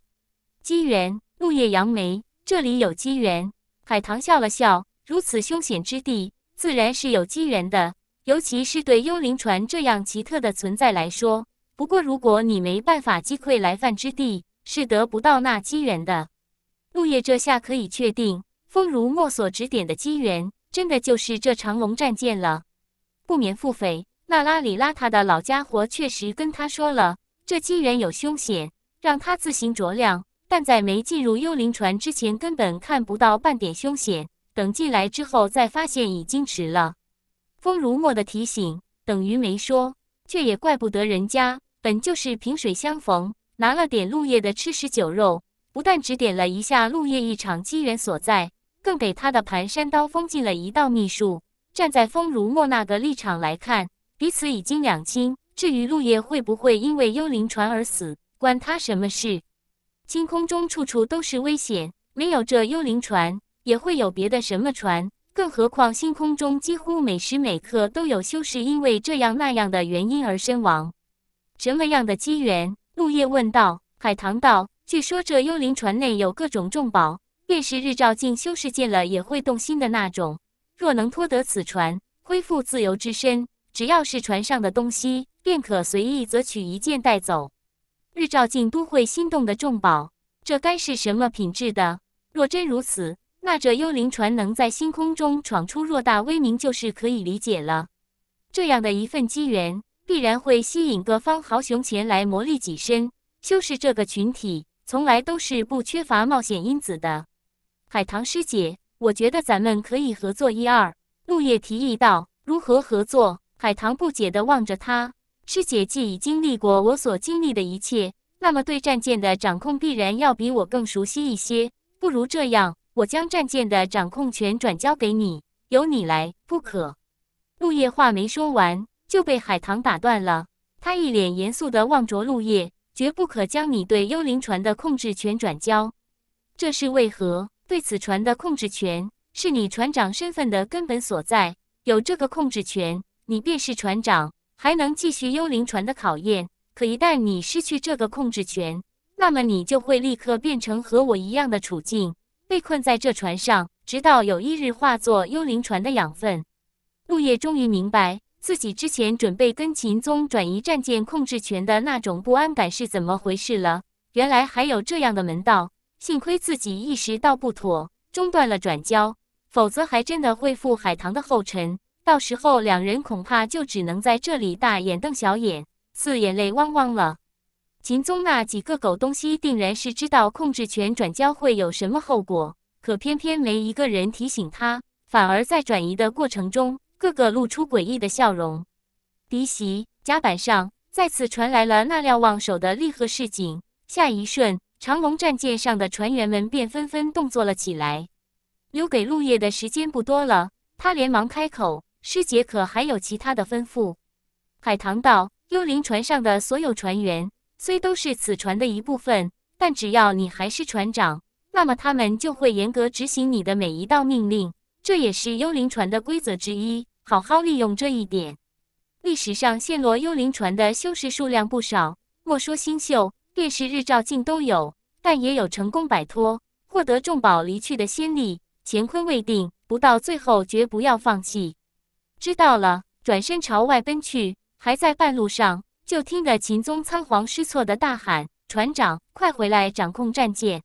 机缘，木叶扬眉，这里有机缘。海棠笑了笑，如此凶险之地，自然是有机缘的。尤其是对幽灵船这样奇特的存在来说。不过，如果你没办法击溃来犯之地，是得不到那机缘的。陆叶这下可以确定，风如墨所指点的机缘，真的就是这长龙战舰了。不免腹诽，那邋里邋遢的老家伙确实跟他说了，这机缘有凶险，让他自行酌量。但在没进入幽灵船之前，根本看不到半点凶险。等进来之后，再发现已经迟了。风如墨的提醒等于没说，却也怪不得人家。本就是萍水相逢，拿了点陆叶的吃食酒肉，不但指点了一下陆叶一场机缘所在，更给他的盘山刀封进了一道秘术。站在风如墨那个立场来看，彼此已经两清。至于陆叶会不会因为幽灵船而死，管他什么事！星空中处处都是危险，没有这幽灵船，也会有别的什么船。更何况星空中几乎每时每刻都有修士因为这样那样的原因而身亡。什么样的机缘？陆叶问道。海棠道：“据说这幽灵船内有各种重宝，便是日照镜修士见了也会动心的那种。若能脱得此船，恢复自由之身，只要是船上的东西，便可随意择取一件带走。日照镜都会心动的重宝，这该是什么品质的？若真如此，那这幽灵船能在星空中闯出偌大威名，就是可以理解了。这样的一份机缘。”必然会吸引各方豪雄前来磨砺己身，修士这个群体从来都是不缺乏冒险因子的。海棠师姐，我觉得咱们可以合作一二。陆叶提议道：“如何合作？”海棠不解地望着他。师姐既已经历过我所经历的一切，那么对战舰的掌控必然要比我更熟悉一些。不如这样，我将战舰的掌控权转交给你，由你来。不可。陆叶话没说完。就被海棠打断了。他一脸严肃地望着陆叶：“绝不可将你对幽灵船的控制权转交。这是为何？对此船的控制权是你船长身份的根本所在。有这个控制权，你便是船长，还能继续幽灵船的考验。可一旦你失去这个控制权，那么你就会立刻变成和我一样的处境，被困在这船上，直到有一日化作幽灵船的养分。”陆叶终于明白。自己之前准备跟秦宗转移战舰控制权的那种不安感是怎么回事了？原来还有这样的门道，幸亏自己意识到不妥，中断了转交，否则还真的会赴海棠的后尘，到时候两人恐怕就只能在这里大眼瞪小眼，四眼泪汪汪了。秦宗那几个狗东西定然是知道控制权转交会有什么后果，可偏偏没一个人提醒他，反而在转移的过程中。个个露出诡异的笑容。敌袭！甲板上再次传来了那瞭望手的厉喝示警。下一瞬，长龙战舰上的船员们便纷纷动作了起来。留给陆夜的时间不多了，他连忙开口：“师姐，可还有其他的吩咐？”海棠道：“幽灵船上的所有船员虽都是此船的一部分，但只要你还是船长，那么他们就会严格执行你的每一道命令。这也是幽灵船的规则之一。”好好利用这一点，历史上陷落幽灵船的修士数量不少，莫说新秀，便是日照镜都有，但也有成功摆脱，获得重宝离去的先例。乾坤未定，不到最后，绝不要放弃。知道了，转身朝外奔去，还在半路上，就听得秦宗仓皇失措的大喊：“船长，快回来，掌控战舰！”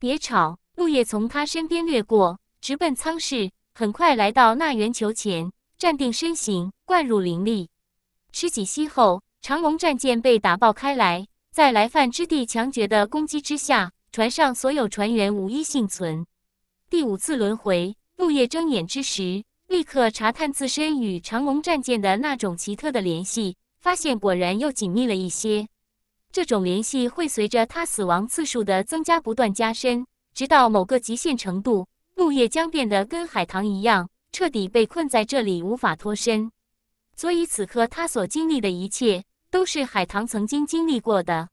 别吵，陆夜从他身边掠过，直奔舱室，很快来到那圆球前。站定身形，灌入灵力，吃几息后，长龙战舰被打爆开来。在来犯之地强绝的攻击之下，船上所有船员无一幸存。第五次轮回，陆叶睁眼之时，立刻查探自身与长龙战舰的那种奇特的联系，发现果然又紧密了一些。这种联系会随着他死亡次数的增加不断加深，直到某个极限程度，陆叶将变得跟海棠一样。彻底被困在这里，无法脱身，所以此刻他所经历的一切都是海棠曾经经历过的。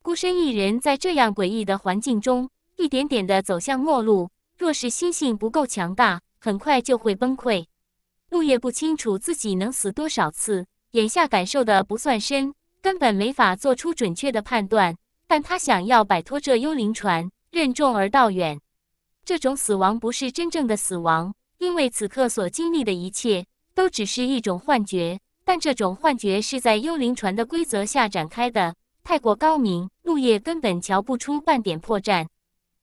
孤身一人在这样诡异的环境中，一点点的走向末路。若是心性不够强大，很快就会崩溃。陆叶不清楚自己能死多少次，眼下感受的不算深，根本没法做出准确的判断。但他想要摆脱这幽灵船，任重而道远。这种死亡不是真正的死亡。因为此刻所经历的一切都只是一种幻觉，但这种幻觉是在幽灵船的规则下展开的，太过高明，陆叶根本瞧不出半点破绽。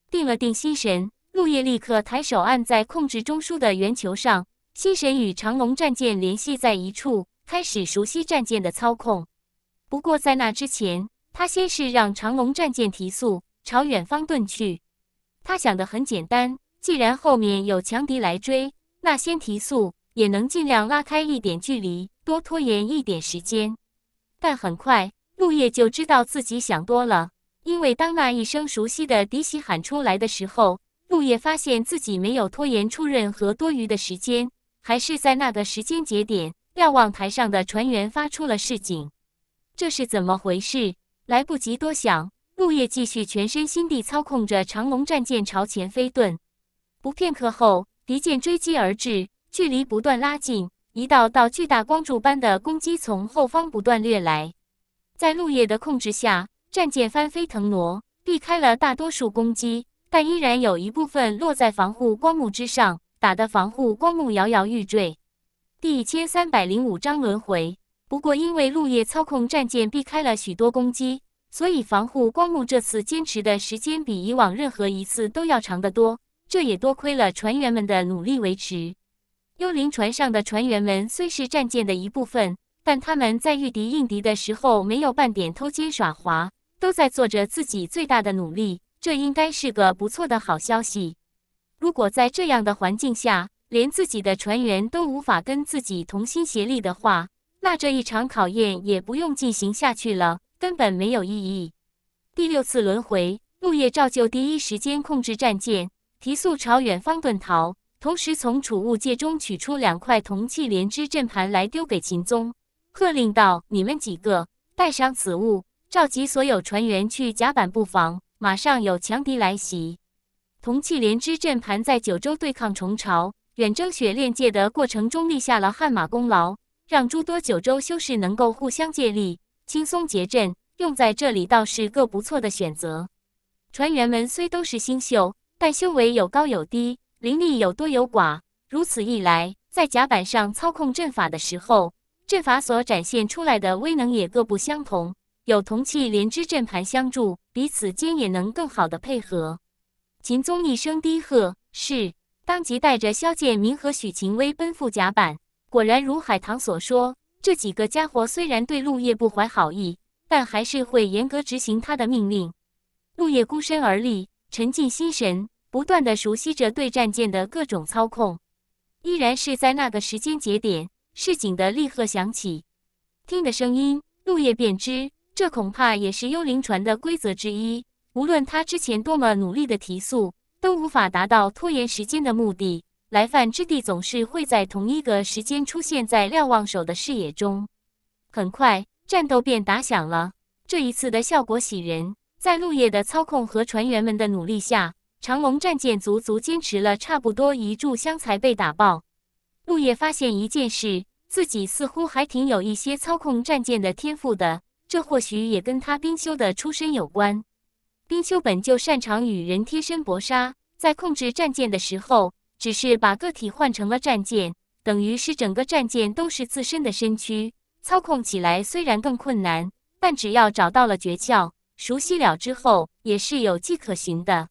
定了定心神，陆叶立刻抬手按在控制中枢的圆球上，心神与长龙战舰联系在一处，开始熟悉战舰的操控。不过在那之前，他先是让长龙战舰提速，朝远方遁去。他想的很简单。既然后面有强敌来追，那先提速也能尽量拉开一点距离，多拖延一点时间。但很快，陆叶就知道自己想多了，因为当那一声熟悉的笛袭喊出来的时候，陆叶发现自己没有拖延出任何多余的时间，还是在那个时间节点，瞭望台上的船员发出了示警。这是怎么回事？来不及多想，陆叶继续全身心地操控着长龙战舰朝前飞遁。不片刻后，敌舰追击而至，距离不断拉近，一道道巨大光柱般的攻击从后方不断掠来。在陆叶的控制下，战舰翻飞腾挪，避开了大多数攻击，但依然有一部分落在防护光幕之上，打得防护光幕摇摇欲坠。第一千三百零五章轮回。不过，因为陆夜操控战舰避开了许多攻击，所以防护光幕这次坚持的时间比以往任何一次都要长得多。这也多亏了船员们的努力维持。幽灵船上的船员们虽是战舰的一部分，但他们在御敌应敌的时候没有半点偷奸耍滑，都在做着自己最大的努力。这应该是个不错的好消息。如果在这样的环境下，连自己的船员都无法跟自己同心协力的话，那这一场考验也不用进行下去了，根本没有意义。第六次轮回，陆夜照旧第一时间控制战舰。提速朝远方遁逃，同时从储物戒中取出两块铜器连枝阵盘来丢给秦宗，喝令道：“你们几个带上此物，召集所有船员去甲板布防，马上有强敌来袭。”铜器连枝阵盘在九州对抗虫巢、远征雪炼界的过程中立下了汗马功劳，让诸多九州修士能够互相借力，轻松结阵，用在这里倒是个不错的选择。船员们虽都是新秀，但修为有高有低，灵力有多有寡。如此一来，在甲板上操控阵法的时候，阵法所展现出来的威能也各不相同。有铜器连枝阵盘相助，彼此间也能更好的配合。秦宗一声低喝：“是！”当即带着萧剑明和许晴薇奔赴甲板。果然如海棠所说，这几个家伙虽然对陆叶不怀好意，但还是会严格执行他的命令。陆叶孤身而立。沉浸心神，不断的熟悉着对战舰的各种操控。依然是在那个时间节点，市井的厉喝响起，听的声音，陆叶便知，这恐怕也是幽灵船的规则之一。无论他之前多么努力的提速，都无法达到拖延时间的目的。来犯之地总是会在同一个时间出现在瞭望手的视野中。很快，战斗便打响了。这一次的效果喜人。在陆叶的操控和船员们的努力下，长龙战舰足足坚持了差不多一炷香才被打爆。陆叶发现一件事，自己似乎还挺有一些操控战舰的天赋的，这或许也跟他冰修的出身有关。冰修本就擅长与人贴身搏杀，在控制战舰的时候，只是把个体换成了战舰，等于是整个战舰都是自身的身躯，操控起来虽然更困难，但只要找到了诀窍。熟悉了之后，也是有迹可循的。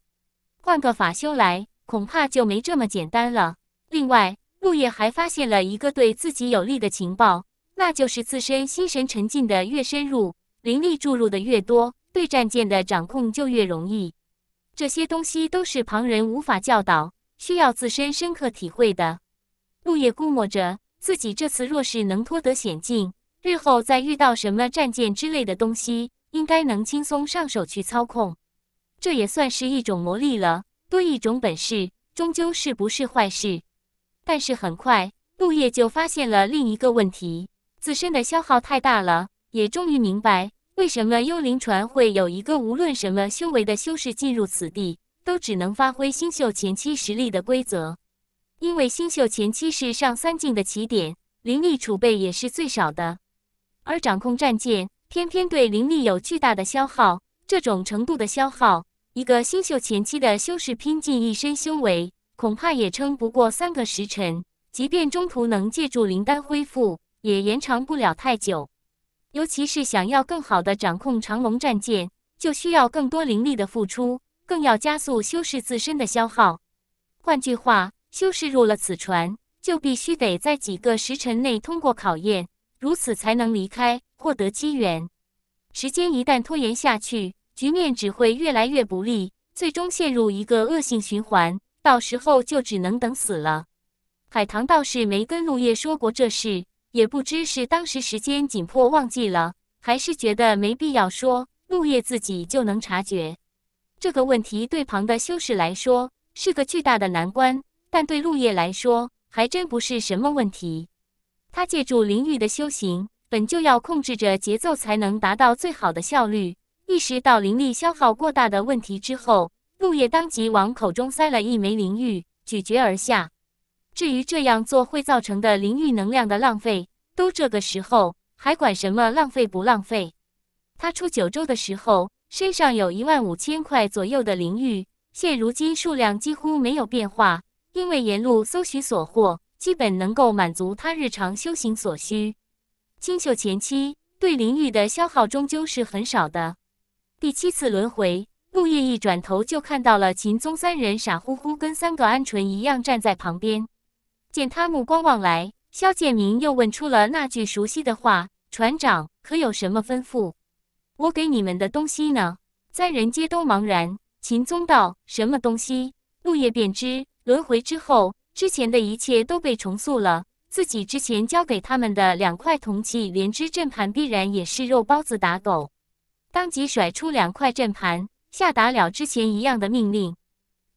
换个法修来，恐怕就没这么简单了。另外，陆叶还发现了一个对自己有利的情报，那就是自身心神沉浸的越深入，灵力注入的越多，对战舰的掌控就越容易。这些东西都是旁人无法教导，需要自身深刻体会的。陆叶估摸着，自己这次若是能脱得险境，日后再遇到什么战舰之类的东西。应该能轻松上手去操控，这也算是一种魔力了。多一种本事，终究是不是坏事？但是很快，陆叶就发现了另一个问题：自身的消耗太大了。也终于明白，为什么幽灵船会有一个无论什么修为的修士进入此地，都只能发挥星宿前期实力的规则。因为星宿前期是上三境的起点，灵力储备也是最少的，而掌控战舰。偏偏对灵力有巨大的消耗，这种程度的消耗，一个星宿前期的修士拼尽一身修为，恐怕也撑不过三个时辰。即便中途能借助灵丹恢复，也延长不了太久。尤其是想要更好的掌控长龙战舰，就需要更多灵力的付出，更要加速修士自身的消耗。换句话，修士入了此船，就必须得在几个时辰内通过考验。如此才能离开，获得机缘。时间一旦拖延下去，局面只会越来越不利，最终陷入一个恶性循环。到时候就只能等死了。海棠倒是没跟陆叶说过这事，也不知是当时时间紧迫忘记了，还是觉得没必要说。陆叶自己就能察觉这个问题，对旁的修士来说是个巨大的难关，但对陆叶来说还真不是什么问题。他借助灵域的修行，本就要控制着节奏才能达到最好的效率。意识到灵力消耗过大的问题之后，陆叶当即往口中塞了一枚灵玉，咀嚼而下。至于这样做会造成的灵玉能量的浪费，都这个时候还管什么浪费不浪费？他出九州的时候身上有一万五千块左右的灵玉，现如今数量几乎没有变化，因为沿路搜寻所获。基本能够满足他日常修行所需。清秀前期对灵域的消耗终究是很少的。第七次轮回，陆叶一转头就看到了秦宗三人傻乎乎跟三个鹌鹑一样站在旁边。见他目光望来，肖建明又问出了那句熟悉的话：“船长，可有什么吩咐？我给你们的东西呢？”三人皆都茫然。秦宗道：“什么东西？”陆叶便知轮回之后。之前的一切都被重塑了，自己之前交给他们的两块铜器连之阵盘必然也是肉包子打狗。当即甩出两块阵盘，下达了之前一样的命令。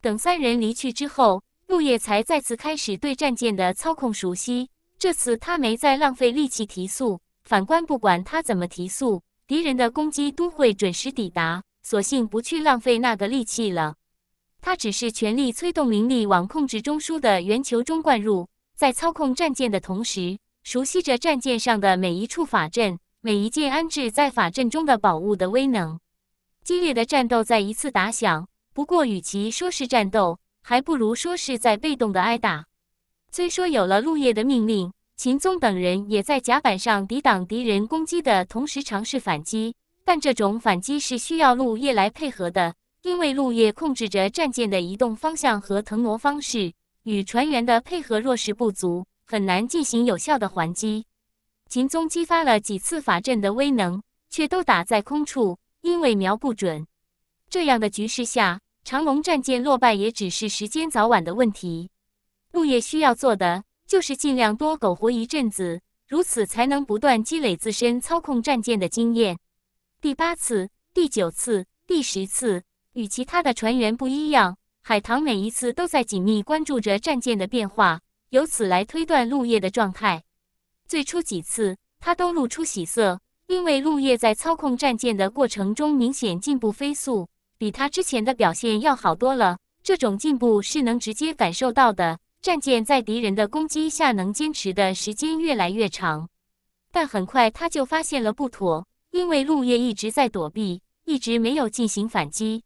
等三人离去之后，陆叶才再次开始对战舰的操控熟悉。这次他没再浪费力气提速，反观不管他怎么提速，敌人的攻击都会准时抵达，索性不去浪费那个力气了。他只是全力催动灵力往控制中枢的圆球中灌入，在操控战舰的同时，熟悉着战舰上的每一处法阵、每一件安置在法阵中的宝物的威能。激烈的战斗再一次打响，不过与其说是战斗，还不如说是在被动的挨打。虽说有了陆叶的命令，秦宗等人也在甲板上抵挡敌人攻击的同时尝试反击，但这种反击是需要陆叶来配合的。因为陆叶控制着战舰的移动方向和腾挪方式，与船员的配合若是不足，很难进行有效的还击。秦宗激发了几次法阵的威能，却都打在空处，因为瞄不准。这样的局势下，长龙战舰落败也只是时间早晚的问题。陆叶需要做的就是尽量多苟活一阵子，如此才能不断积累自身操控战舰的经验。第八次，第九次，第十次。与其他的船员不一样，海棠每一次都在紧密关注着战舰的变化，由此来推断陆叶的状态。最初几次，他都露出喜色，因为陆叶在操控战舰的过程中明显进步飞速，比他之前的表现要好多了。这种进步是能直接感受到的，战舰在敌人的攻击下能坚持的时间越来越长。但很快他就发现了不妥，因为陆叶一直在躲避，一直没有进行反击。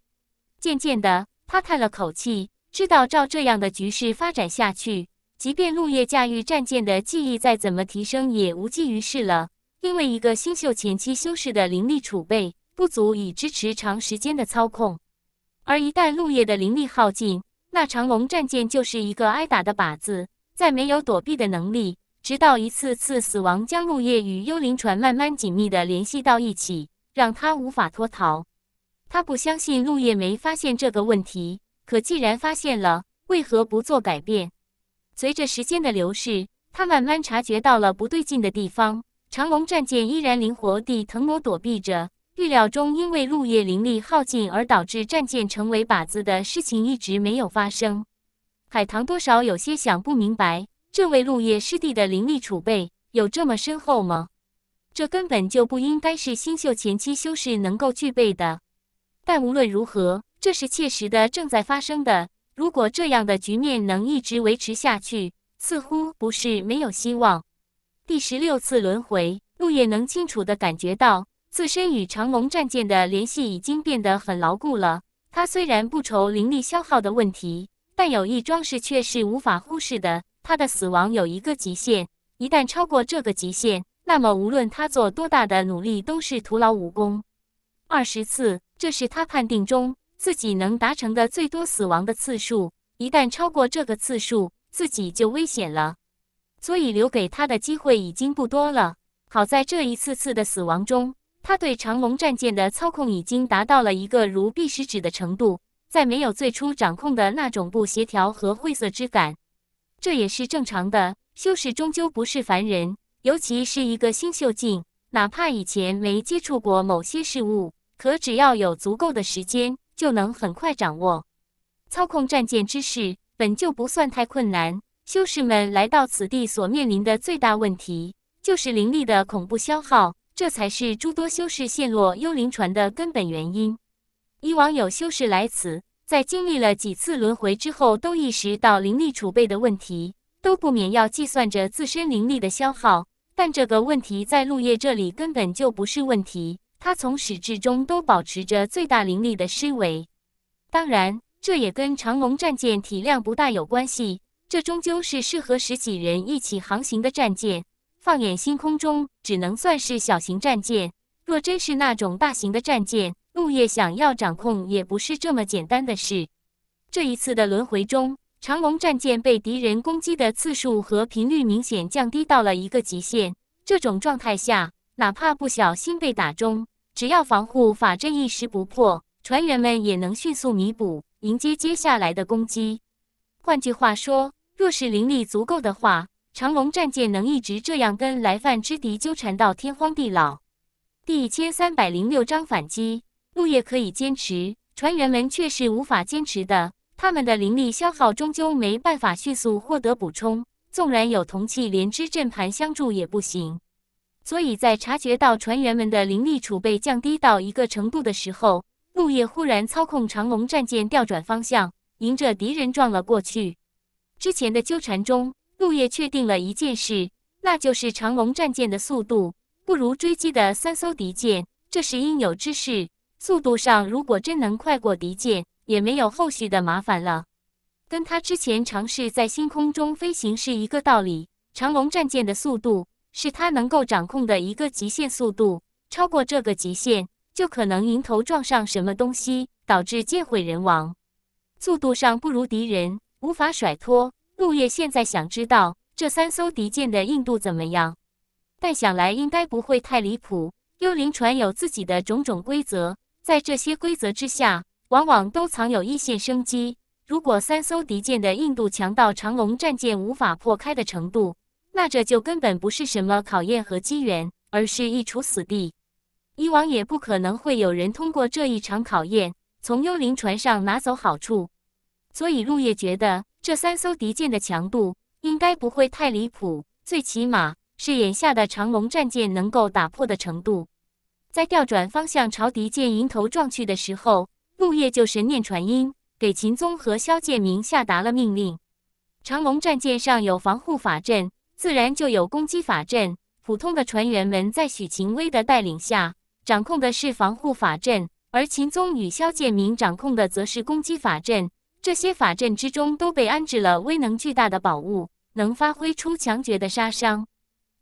渐渐的，他叹了口气，知道照这样的局势发展下去，即便陆叶驾驭战舰的技艺再怎么提升，也无济于事了。因为一个新秀前期修士的灵力储备，不足以支持长时间的操控。而一旦陆叶的灵力耗尽，那长龙战舰就是一个挨打的靶子，再没有躲避的能力。直到一次次死亡，将陆叶与幽灵船慢慢紧密的联系到一起，让他无法脱逃。他不相信陆叶没发现这个问题，可既然发现了，为何不做改变？随着时间的流逝，他慢慢察觉到了不对劲的地方。长龙战舰依然灵活地腾挪躲避着，预料中因为陆叶灵力耗尽而导致战舰成为靶子的事情一直没有发生。海棠多少有些想不明白，这位陆叶师弟的灵力储备有这么深厚吗？这根本就不应该是新秀前期修士能够具备的。但无论如何，这是切实的，正在发生的。如果这样的局面能一直维持下去，似乎不是没有希望。第十六次轮回，陆叶能清楚地感觉到，自身与长龙战舰的联系已经变得很牢固了。他虽然不愁灵力消耗的问题，但有一桩事却是无法忽视的：他的死亡有一个极限，一旦超过这个极限，那么无论他做多大的努力都是徒劳无功。二十次。这是他判定中自己能达成的最多死亡的次数。一旦超过这个次数，自己就危险了。所以留给他的机会已经不多了。好在这一次次的死亡中，他对长龙战舰的操控已经达到了一个如臂使指的程度，再没有最初掌控的那种不协调和晦涩之感。这也是正常的。修士终究不是凡人，尤其是一个新秀境，哪怕以前没接触过某些事物。可只要有足够的时间，就能很快掌握操控战舰之事，本就不算太困难。修士们来到此地所面临的最大问题，就是灵力的恐怖消耗，这才是诸多修士陷落幽灵船的根本原因。以往有修士来此，在经历了几次轮回之后，都意识到灵力储备的问题，都不免要计算着自身灵力的消耗。但这个问题在陆叶这里根本就不是问题。他从始至终都保持着最大灵力的思维。当然，这也跟长龙战舰体量不大有关系。这终究是适合十几人一起航行的战舰，放眼星空中，只能算是小型战舰。若真是那种大型的战舰，陆叶想要掌控也不是这么简单的事。这一次的轮回中，长龙战舰被敌人攻击的次数和频率明显降低到了一个极限。这种状态下。哪怕不小心被打中，只要防护法阵一时不破，船员们也能迅速弥补，迎接接下来的攻击。换句话说，若是灵力足够的话，长龙战舰能一直这样跟来犯之敌纠缠到天荒地老。第一千三百零六章反击，陆叶可以坚持，船员们却是无法坚持的。他们的灵力消耗终究没办法迅速获得补充，纵然有铜器连之阵盘相助，也不行。所以在察觉到船员们的灵力储备降低到一个程度的时候，陆叶忽然操控长龙战舰调转方向，迎着敌人撞了过去。之前的纠缠中，陆叶确定了一件事，那就是长龙战舰的速度不如追击的三艘敌舰，这是应有之事。速度上如果真能快过敌舰，也没有后续的麻烦了。跟他之前尝试在星空中飞行是一个道理，长龙战舰的速度。是他能够掌控的一个极限速度，超过这个极限就可能迎头撞上什么东西，导致舰毁人亡。速度上不如敌人，无法甩脱。陆叶现在想知道这三艘敌舰的硬度怎么样，但想来应该不会太离谱。幽灵船有自己的种种规则，在这些规则之下，往往都藏有一线生机。如果三艘敌舰的硬度强到长龙战舰无法破开的程度。那这就根本不是什么考验和机缘，而是一处死地。以往也不可能会有人通过这一场考验，从幽灵船上拿走好处。所以陆叶觉得，这三艘敌舰的强度应该不会太离谱，最起码是眼下的长龙战舰能够打破的程度。在调转方向朝敌舰迎头撞去的时候，陆叶就神念传音给秦宗和萧剑明下达了命令：长龙战舰上有防护法阵。自然就有攻击法阵，普通的船员们在许晴薇的带领下，掌控的是防护法阵；而秦宗与萧剑明掌控的则是攻击法阵。这些法阵之中都被安置了威能巨大的宝物，能发挥出强绝的杀伤。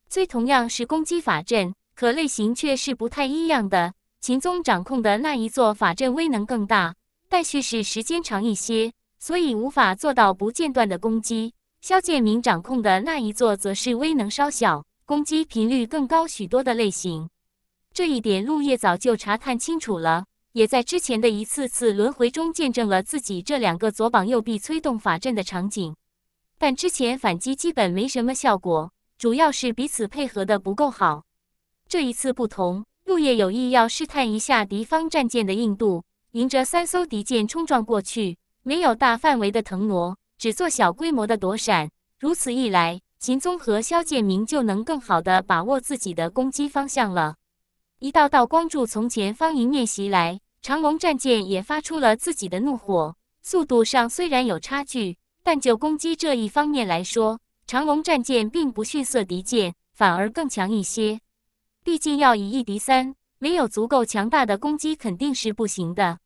虽同样是攻击法阵，可类型却是不太一样的。秦宗掌控的那一座法阵威能更大，但蓄势时间长一些，所以无法做到不间断的攻击。萧剑明掌控的那一座，则是威能稍小、攻击频率更高许多的类型。这一点陆叶早就查探清楚了，也在之前的一次次轮回中见证了自己这两个左膀右臂催动法阵的场景。但之前反击基本没什么效果，主要是彼此配合的不够好。这一次不同，陆叶有意要试探一下敌方战舰的硬度，迎着三艘敌舰冲撞过去，没有大范围的腾挪。只做小规模的躲闪，如此一来，秦宗和肖建明就能更好的把握自己的攻击方向了。一道道光柱从前方迎面袭来，长龙战舰也发出了自己的怒火。速度上虽然有差距，但就攻击这一方面来说，长龙战舰并不逊色敌舰，反而更强一些。毕竟要以一敌三，没有足够强大的攻击肯定是不行的。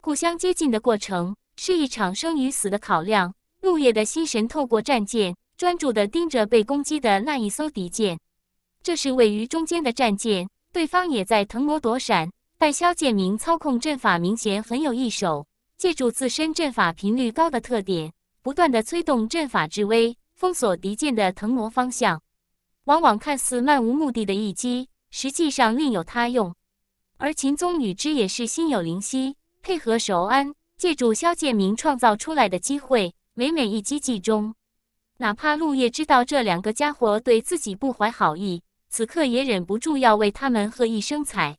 互相接近的过程是一场生与死的考量。陆叶的心神透过战舰，专注地盯着被攻击的那一艘敌舰。这是位于中间的战舰，对方也在腾挪躲闪，但萧剑明操控阵法明显很有一手，借助自身阵法频率高的特点，不断的催动阵法之威，封锁敌舰的腾挪方向。往往看似漫无目的的一击，实际上另有他用。而秦宗与之也是心有灵犀，配合熟安，借助萧剑明创造出来的机会。每每一击击中，哪怕陆叶知道这两个家伙对自己不怀好意，此刻也忍不住要为他们喝一声彩。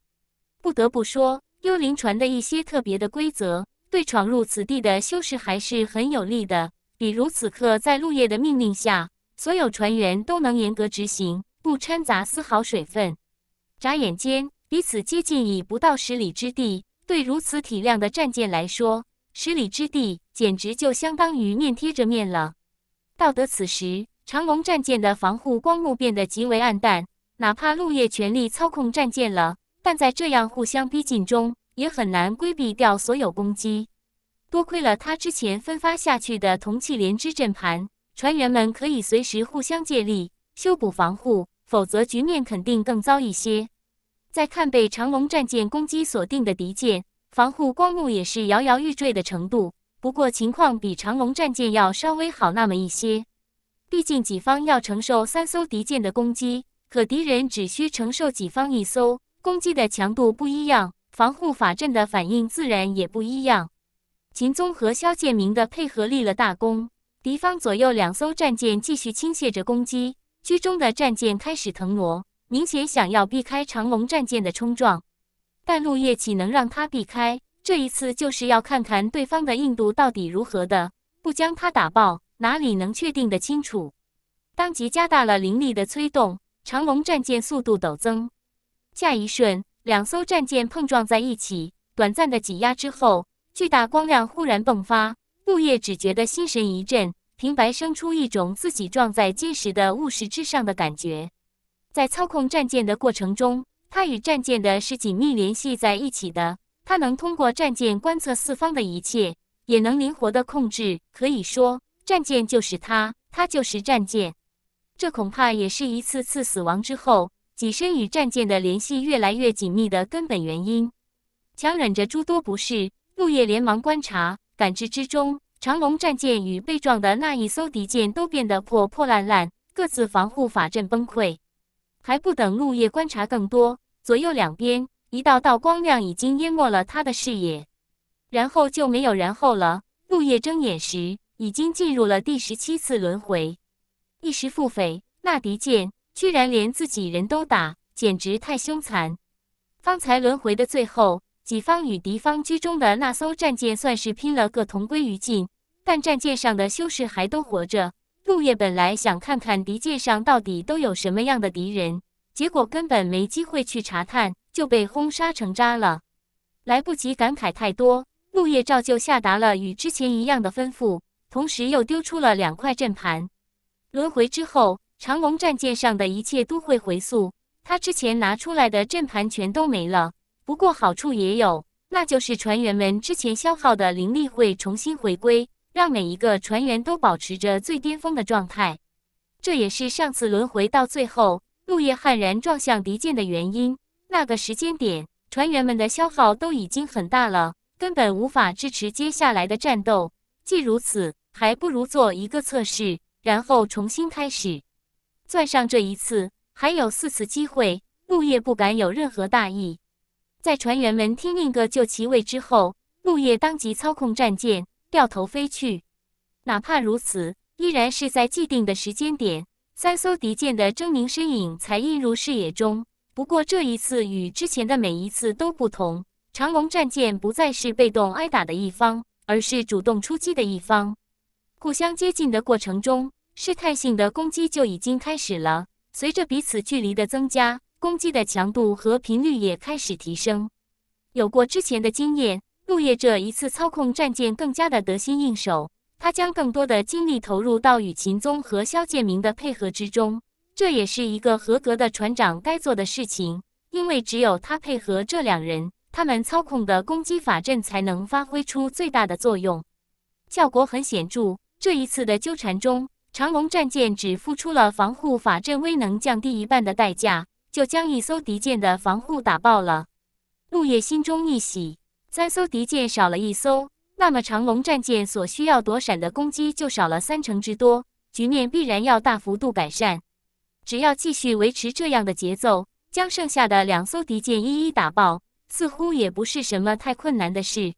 不得不说，幽灵船的一些特别的规则，对闯入此地的修士还是很有利的。比如此刻，在陆叶的命令下，所有船员都能严格执行，不掺杂丝毫水分。眨眼间，彼此接近已不到十里之地。对如此体量的战舰来说，十里之地，简直就相当于面贴着面了。到得此时，长龙战舰的防护光幕变得极为暗淡。哪怕陆叶全力操控战舰了，但在这样互相逼近中，也很难规避掉所有攻击。多亏了他之前分发下去的同气连枝阵盘，船员们可以随时互相借力修补防护，否则局面肯定更糟一些。再看被长龙战舰攻击锁定的敌舰。防护光幕也是摇摇欲坠的程度，不过情况比长龙战舰要稍微好那么一些。毕竟己方要承受三艘敌舰的攻击，可敌人只需承受己方一艘攻击的强度不一样，防护法阵的反应自然也不一样。秦宗和萧剑明的配合立了大功。敌方左右两艘战舰继续倾泻着攻击，居中的战舰开始腾挪，明显想要避开长龙战舰的冲撞。但陆叶岂能让他避开？这一次就是要看看对方的硬度到底如何的，不将他打爆，哪里能确定的清楚？当即加大了灵力的催动，长龙战舰速度陡增。下一瞬，两艘战舰碰撞在一起，短暂的挤压之后，巨大光亮忽然迸发。陆叶只觉得心神一震，平白生出一种自己撞在坚实的物实之上的感觉。在操控战舰的过程中。它与战舰的是紧密联系在一起的，它能通过战舰观测四方的一切，也能灵活的控制。可以说，战舰就是它，它就是战舰。这恐怕也是一次次死亡之后，己身与战舰的联系越来越紧密的根本原因。强忍着诸多不适，陆叶连忙观察感知之中，长龙战舰与被撞的那一艘敌舰都变得破破烂烂，各自防护法阵崩溃。还不等陆夜观察更多。左右两边一道道光亮已经淹没了他的视野，然后就没有然后了。陆叶睁眼时，已经进入了第十七次轮回，一时腹诽：那敌舰居然连自己人都打，简直太凶残。方才轮回的最后，己方与敌方居中的那艘战舰算是拼了个同归于尽，但战舰上的修士还都活着。陆夜本来想看看敌舰上到底都有什么样的敌人。结果根本没机会去查探，就被轰杀成渣了。来不及感慨太多，陆叶照旧下达了与之前一样的吩咐，同时又丢出了两块阵盘。轮回之后，长龙战舰上的一切都会回溯。他之前拿出来的阵盘全都没了，不过好处也有，那就是船员们之前消耗的灵力会重新回归，让每一个船员都保持着最巅峰的状态。这也是上次轮回到最后。陆叶悍然撞向敌舰的原因，那个时间点，船员们的消耗都已经很大了，根本无法支持接下来的战斗。既如此，还不如做一个测试，然后重新开始。算上这一次，还有四次机会，陆叶不敢有任何大意。在船员们听命个就其位之后，陆叶当即操控战舰掉头飞去，哪怕如此，依然是在既定的时间点。三艘敌舰的狰狞身影才映入视野中。不过这一次与之前的每一次都不同，长龙战舰不再是被动挨打的一方，而是主动出击的一方。互相接近的过程中，试探性的攻击就已经开始了。随着彼此距离的增加，攻击的强度和频率也开始提升。有过之前的经验，陆叶这一次操控战舰更加的得心应手。他将更多的精力投入到与秦宗和萧建明的配合之中，这也是一个合格的船长该做的事情。因为只有他配合这两人，他们操控的攻击法阵才能发挥出最大的作用。效果很显著，这一次的纠缠中，长龙战舰只付出了防护法阵威能降低一半的代价，就将一艘敌舰的防护打爆了。陆叶心中一喜，三艘敌舰少了一艘。那么，长龙战舰所需要躲闪的攻击就少了三成之多，局面必然要大幅度改善。只要继续维持这样的节奏，将剩下的两艘敌舰一一打爆，似乎也不是什么太困难的事。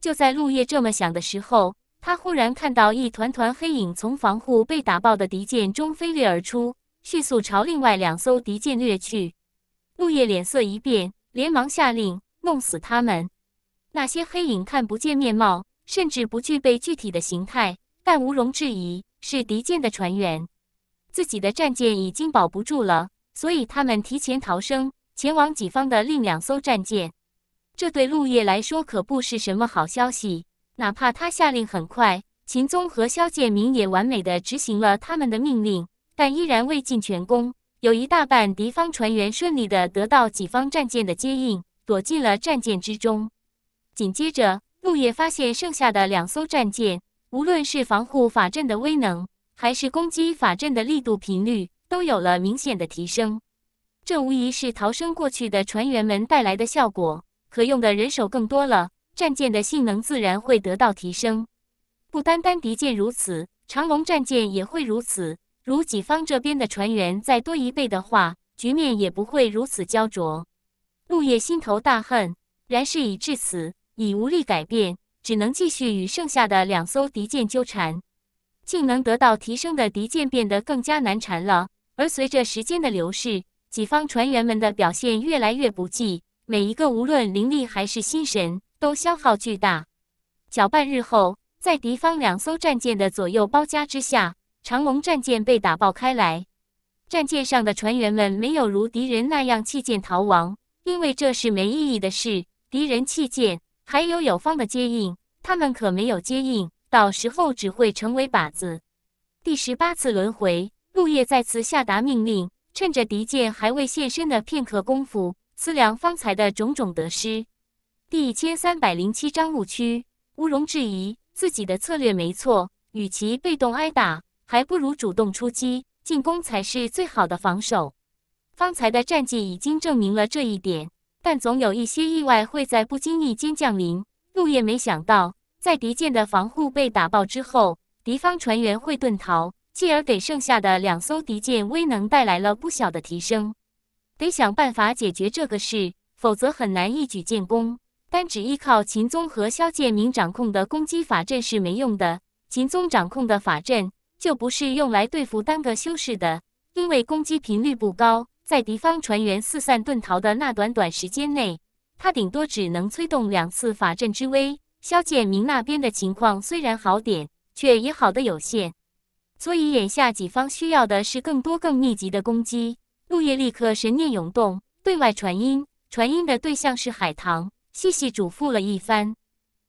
就在陆叶这么想的时候，他忽然看到一团团黑影从防护被打爆的敌舰中飞掠而出，迅速朝另外两艘敌舰掠去。陆叶脸色一变，连忙下令弄死他们。那些黑影看不见面貌，甚至不具备具体的形态，但毋容置疑是敌舰的船员。自己的战舰已经保不住了，所以他们提前逃生，前往己方的另两艘战舰。这对陆叶来说可不是什么好消息。哪怕他下令很快，秦宗和萧建明也完美的执行了他们的命令，但依然未尽全功。有一大半敌方船员顺利的得到己方战舰的接应，躲进了战舰之中。紧接着，陆叶发现剩下的两艘战舰，无论是防护法阵的威能，还是攻击法阵的力度、频率，都有了明显的提升。这无疑是逃生过去的船员们带来的效果，可用的人手更多了，战舰的性能自然会得到提升。不单单敌舰如此，长龙战舰也会如此。如己方这边的船员再多一倍的话，局面也不会如此焦灼。陆叶心头大恨，然事已至此。已无力改变，只能继续与剩下的两艘敌舰纠缠。竟能得到提升的敌舰变得更加难缠了。而随着时间的流逝，己方船员们的表现越来越不济，每一个无论灵力还是心神都消耗巨大。搅拌日后，在敌方两艘战舰的左右包夹之下，长龙战舰被打爆开来。战舰上的船员们没有如敌人那样弃舰逃亡，因为这是没意义的事。敌人弃舰。还有有方的接应，他们可没有接应，到时候只会成为靶子。第十八次轮回，陆叶再次下达命令，趁着敌舰还未现身的片刻功夫，思量方才的种种得失。第一千三百零七章误区。毋庸置疑，自己的策略没错，与其被动挨打，还不如主动出击，进攻才是最好的防守。方才的战绩已经证明了这一点。但总有一些意外会在不经意间降临。陆夜没想到，在敌舰的防护被打爆之后，敌方船员会遁逃，继而给剩下的两艘敌舰威能带来了不小的提升。得想办法解决这个事，否则很难一举建功。单只依靠秦宗和萧建明掌控的攻击法阵是没用的。秦宗掌控的法阵就不是用来对付单个修士的，因为攻击频率不高。在敌方船员四散遁逃的那短短时间内，他顶多只能催动两次法阵之威。萧建明那边的情况虽然好点，却也好的有限。所以眼下己方需要的是更多、更密集的攻击。陆叶立刻神念涌动，对外传音，传音的对象是海棠，细细嘱咐了一番。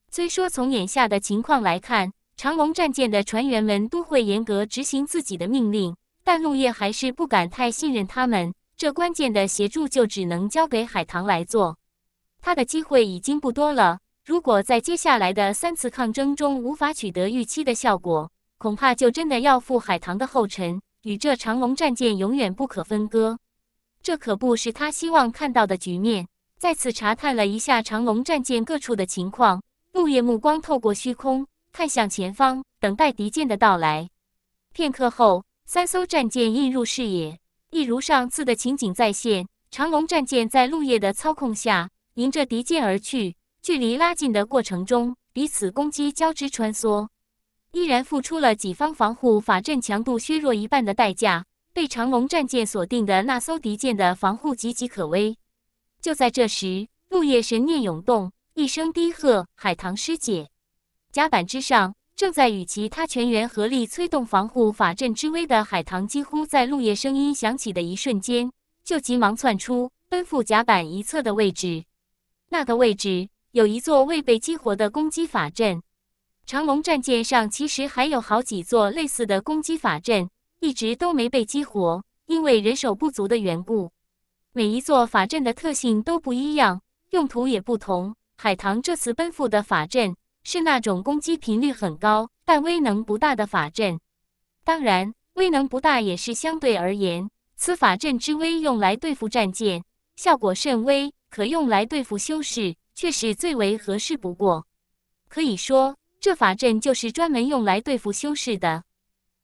虽说从眼下的情况来看，长龙战舰的船员们都会严格执行自己的命令，但陆叶还是不敢太信任他们。这关键的协助就只能交给海棠来做，他的机会已经不多了。如果在接下来的三次抗争中无法取得预期的效果，恐怕就真的要赴海棠的后尘，与这长龙战舰永远不可分割。这可不是他希望看到的局面。再次查探了一下长龙战舰各处的情况，陆夜目光透过虚空看向前方，等待敌舰的到来。片刻后，三艘战舰映入视野。一如上次的情景再现，长龙战舰在陆叶的操控下迎着敌舰而去。距离拉近的过程中，彼此攻击交织穿梭，依然付出了己方防护法阵强度削弱一半的代价。被长龙战舰锁定的那艘敌舰的防护岌岌可危。就在这时，陆夜神念涌动，一声低喝：“海棠师姐！”甲板之上。正在与其他全员合力催动防护法阵之威的海棠，几乎在陆叶声音响起的一瞬间，就急忙窜出，奔赴甲板一侧的位置。那个位置有一座未被激活的攻击法阵。长龙战舰上其实还有好几座类似的攻击法阵，一直都没被激活，因为人手不足的缘故。每一座法阵的特性都不一样，用途也不同。海棠这次奔赴的法阵。是那种攻击频率很高但威能不大的法阵，当然威能不大也是相对而言。此法阵之威用来对付战舰效果甚微，可用来对付修士却是最为合适不过。可以说，这法阵就是专门用来对付修士的。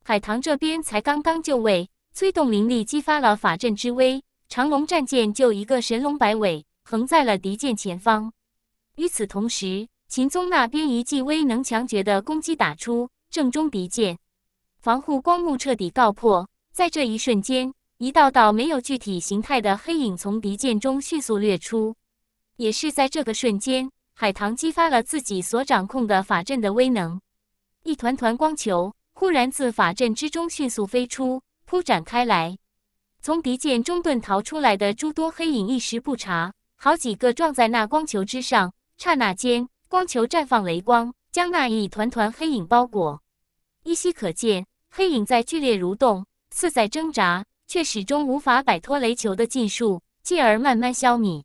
海棠这边才刚刚就位，催动灵力激发了法阵之威，长龙战舰就一个神龙摆尾，横在了敌舰前方。与此同时，秦宗那边一记威能强绝的攻击打出，正中敌剑，防护光幕彻底告破。在这一瞬间，一道道没有具体形态的黑影从敌剑中迅速掠出。也是在这个瞬间，海棠激发了自己所掌控的法阵的威能，一团团光球忽然自法阵之中迅速飞出，铺展开来。从敌舰中遁逃出来的诸多黑影一时不察，好几个撞在那光球之上，刹那间。光球绽放雷光，将那一团团黑影包裹。依稀可见，黑影在剧烈蠕动，似在挣扎，却始终无法摆脱雷球的禁术，继而慢慢消弭。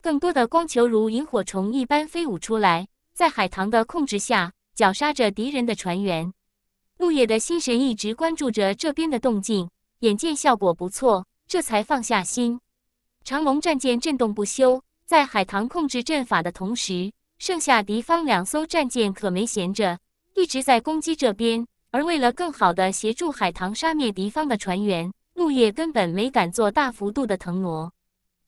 更多的光球如萤火虫一般飞舞出来，在海棠的控制下绞杀着敌人的船员。陆叶的心神一直关注着这边的动静，眼见效果不错，这才放下心。长龙战舰震动不休，在海棠控制阵法的同时。剩下敌方两艘战舰可没闲着，一直在攻击这边。而为了更好的协助海棠杀灭敌方的船员，陆叶根本没敢做大幅度的腾挪，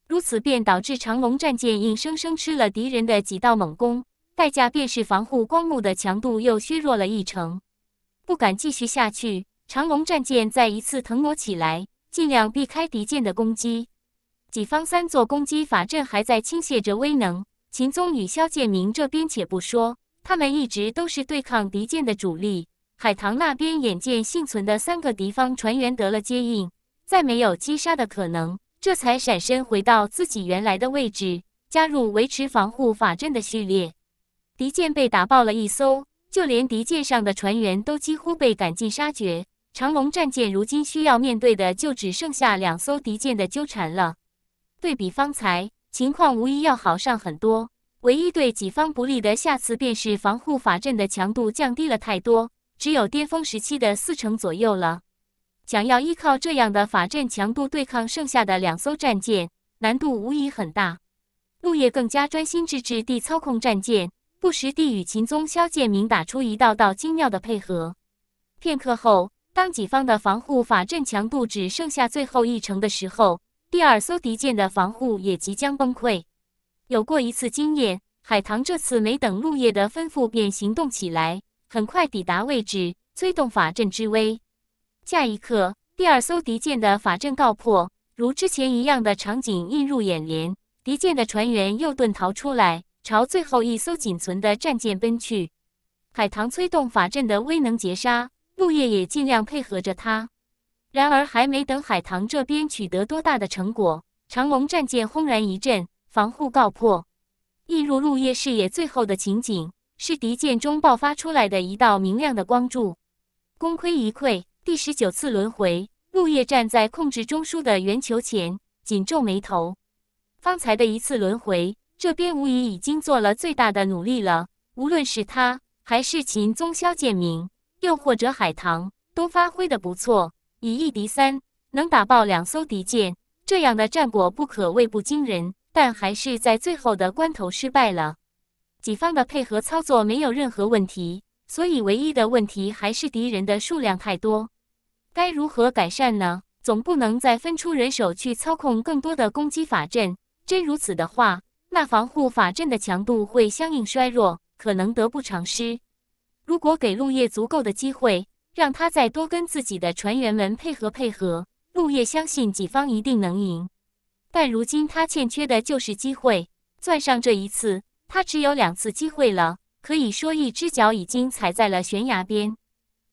如此便导致长龙战舰硬生生吃了敌人的几道猛攻，代价便是防护光幕的强度又削弱了一成，不敢继续下去。长龙战舰再一次腾挪起来，尽量避开敌舰的攻击，己方三座攻击法阵还在倾泻着威能。秦宗与萧剑明这边且不说，他们一直都是对抗敌舰的主力。海棠那边眼见幸存的三个敌方船员得了接应，再没有击杀的可能，这才闪身回到自己原来的位置，加入维持防护法阵的序列。敌舰被打爆了一艘，就连敌舰上的船员都几乎被赶尽杀绝。长龙战舰如今需要面对的就只剩下两艘敌舰的纠缠了。对比方才。情况无疑要好上很多，唯一对己方不利的，下次便是防护法阵的强度降低了太多，只有巅峰时期的四成左右了。想要依靠这样的法阵强度对抗剩下的两艘战舰，难度无疑很大。陆叶更加专心致志地操控战舰，不时地与秦宗、萧剑明打出一道道精妙的配合。片刻后，当己方的防护法阵强度只剩下最后一成的时候。第二艘敌舰的防护也即将崩溃，有过一次经验，海棠这次没等陆叶的吩咐便行动起来，很快抵达位置，催动法阵之威。下一刻，第二艘敌舰的法阵告破，如之前一样的场景映入眼帘，敌舰的船员又遁逃出来，朝最后一艘仅存的战舰奔去。海棠催动法阵的威能截杀，陆叶也尽量配合着他。然而，还没等海棠这边取得多大的成果，长龙战舰轰然一震，防护告破。映入陆叶视野最后的情景，是敌舰中爆发出来的一道明亮的光柱。功亏一篑。第十九次轮回，陆叶站在控制中枢的圆球前，紧皱眉头。方才的一次轮回，这边无疑已经做了最大的努力了。无论是他，还是秦宗、萧剑明，又或者海棠，都发挥的不错。以一敌三，能打爆两艘敌舰，这样的战果不可谓不惊人。但还是在最后的关头失败了。己方的配合操作没有任何问题，所以唯一的问题还是敌人的数量太多。该如何改善呢？总不能再分出人手去操控更多的攻击法阵。真如此的话，那防护法阵的强度会相应衰弱，可能得不偿失。如果给陆叶足够的机会。让他再多跟自己的船员们配合配合，陆叶相信己方一定能赢。但如今他欠缺的就是机会，攥上这一次，他只有两次机会了。可以说，一只脚已经踩在了悬崖边。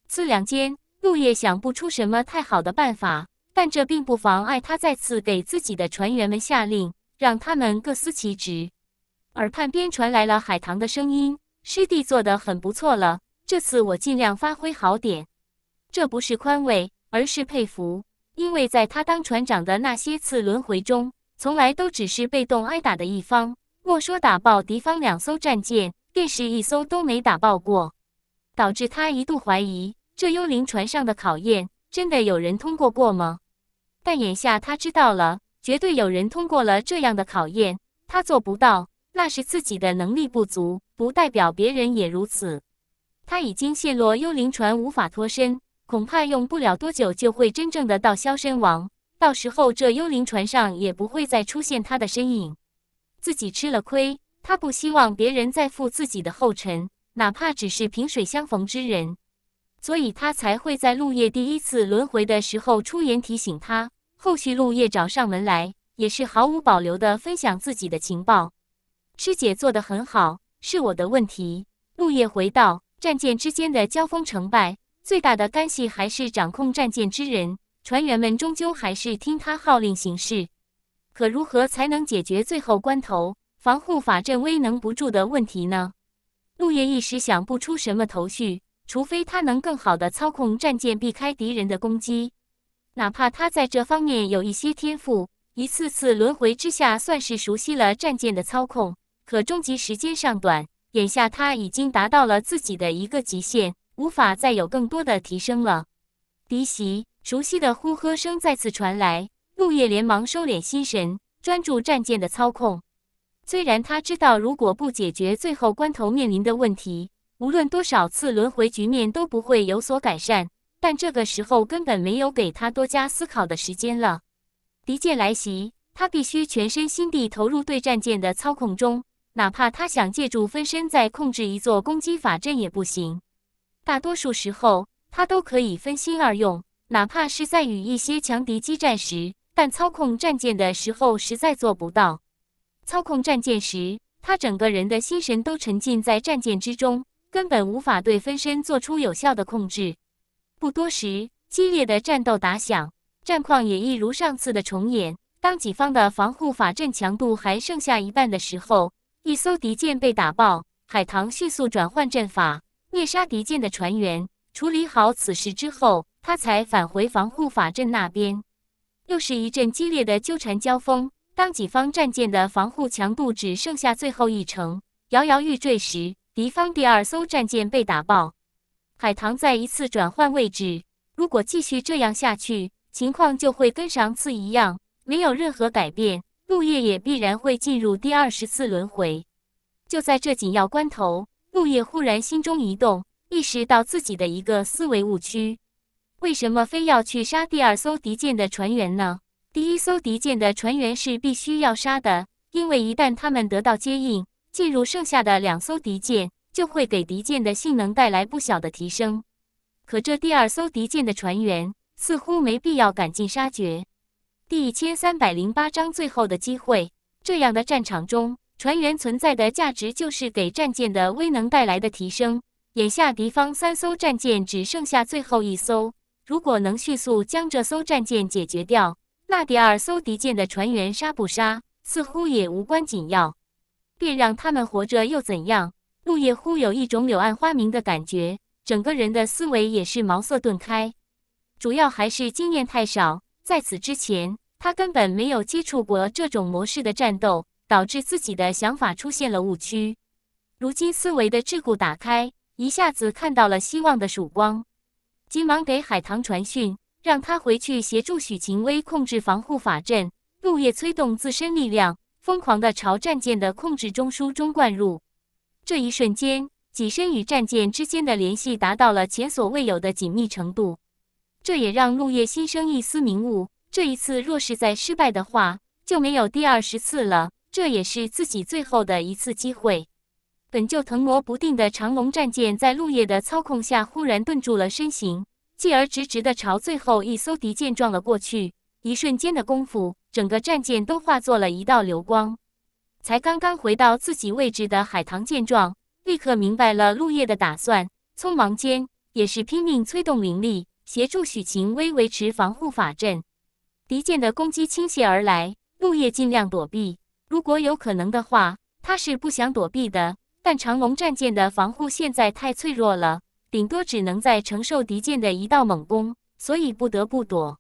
思量间，陆叶想不出什么太好的办法，但这并不妨碍他再次给自己的船员们下令，让他们各司其职。耳畔边传来了海棠的声音：“师弟做的很不错了。”这次我尽量发挥好点，这不是宽慰，而是佩服。因为在他当船长的那些次轮回中，从来都只是被动挨打的一方，莫说打爆敌方两艘战舰，便是一艘都没打爆过。导致他一度怀疑，这幽灵船上的考验真的有人通过过吗？但眼下他知道了，绝对有人通过了这样的考验。他做不到，那是自己的能力不足，不代表别人也如此。他已经陷落幽灵船，无法脱身，恐怕用不了多久就会真正的道消身亡。到时候这幽灵船上也不会再出现他的身影。自己吃了亏，他不希望别人再负自己的后尘，哪怕只是萍水相逢之人，所以他才会在陆叶第一次轮回的时候出言提醒他。后续陆叶找上门来，也是毫无保留的分享自己的情报。师姐做得很好，是我的问题。陆叶回道。战舰之间的交锋成败，最大的干系还是掌控战舰之人。船员们终究还是听他号令行事。可如何才能解决最后关头防护法阵威能不住的问题呢？陆叶一时想不出什么头绪。除非他能更好的操控战舰，避开敌人的攻击。哪怕他在这方面有一些天赋，一次次轮回之下，算是熟悉了战舰的操控。可终极时间尚短。眼下他已经达到了自己的一个极限，无法再有更多的提升了。敌袭，熟悉的呼喝声再次传来，陆夜连忙收敛心神，专注战舰的操控。虽然他知道，如果不解决最后关头面临的问题，无论多少次轮回，局面都不会有所改善。但这个时候根本没有给他多加思考的时间了。敌舰来袭，他必须全身心地投入对战舰的操控中。哪怕他想借助分身再控制一座攻击法阵也不行。大多数时候他都可以分心二用，哪怕是在与一些强敌激战时，但操控战舰的时候实在做不到。操控战舰时，他整个人的心神都沉浸在战舰之中，根本无法对分身做出有效的控制。不多时，激烈的战斗打响，战况也一如上次的重演。当己方的防护法阵强度还剩下一半的时候，一艘敌舰被打爆，海棠迅速转换阵法，灭杀敌舰的船员。处理好此事之后，他才返回防护法阵那边。又是一阵激烈的纠缠交锋。当己方战舰的防护强度只剩下最后一成，摇摇欲坠时，敌方第二艘战舰被打爆。海棠再一次转换位置。如果继续这样下去，情况就会跟上次一样，没有任何改变。木叶也必然会进入第二十次轮回。就在这紧要关头，木叶忽然心中一动，意识到自己的一个思维误区：为什么非要去杀第二艘敌舰的船员呢？第一艘敌舰的船员是必须要杀的，因为一旦他们得到接应，进入剩下的两艘敌舰，就会给敌舰的性能带来不小的提升。可这第二艘敌舰的船员，似乎没必要赶尽杀绝。第一千三百零八章最后的机会。这样的战场中，船员存在的价值就是给战舰的威能带来的提升。眼下敌方三艘战舰只剩下最后一艘，如果能迅速将这艘战舰解决掉，那第二艘敌舰的船员杀不杀，似乎也无关紧要。便让他们活着又怎样？陆叶忽有一种柳暗花明的感觉，整个人的思维也是茅塞顿开。主要还是经验太少。在此之前，他根本没有接触过这种模式的战斗，导致自己的想法出现了误区。如今思维的桎梏打开，一下子看到了希望的曙光，急忙给海棠传讯，让他回去协助许晴薇控制防护法阵。陆叶催动自身力量，疯狂地朝战舰的控制中枢中灌入。这一瞬间，己身与战舰之间的联系达到了前所未有的紧密程度。这也让陆叶心生一丝明悟。这一次若是再失败的话，就没有第二十次了。这也是自己最后的一次机会。本就腾挪不定的长龙战舰，在陆叶的操控下忽然顿住了身形，继而直直的朝最后一艘敌舰撞了过去。一瞬间的功夫，整个战舰都化作了一道流光。才刚刚回到自己位置的海棠见状，立刻明白了陆叶的打算，匆忙间也是拼命催动灵力。协助许晴薇维持防护法阵，敌舰的攻击倾泻而来，木叶尽量躲避。如果有可能的话，他是不想躲避的。但长龙战舰的防护现在太脆弱了，顶多只能在承受敌舰的一道猛攻，所以不得不躲。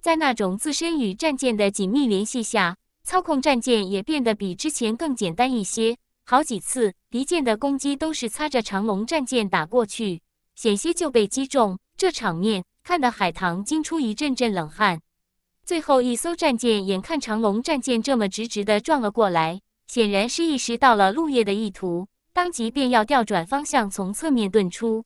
在那种自身与战舰的紧密联系下，操控战舰也变得比之前更简单一些。好几次，敌舰的攻击都是擦着长龙战舰打过去，险些就被击中。这场面看得海棠惊出一阵阵冷汗。最后一艘战舰眼看长龙战舰这么直直的撞了过来，显然是意识到了陆叶的意图，当即便要调转方向从侧面遁出。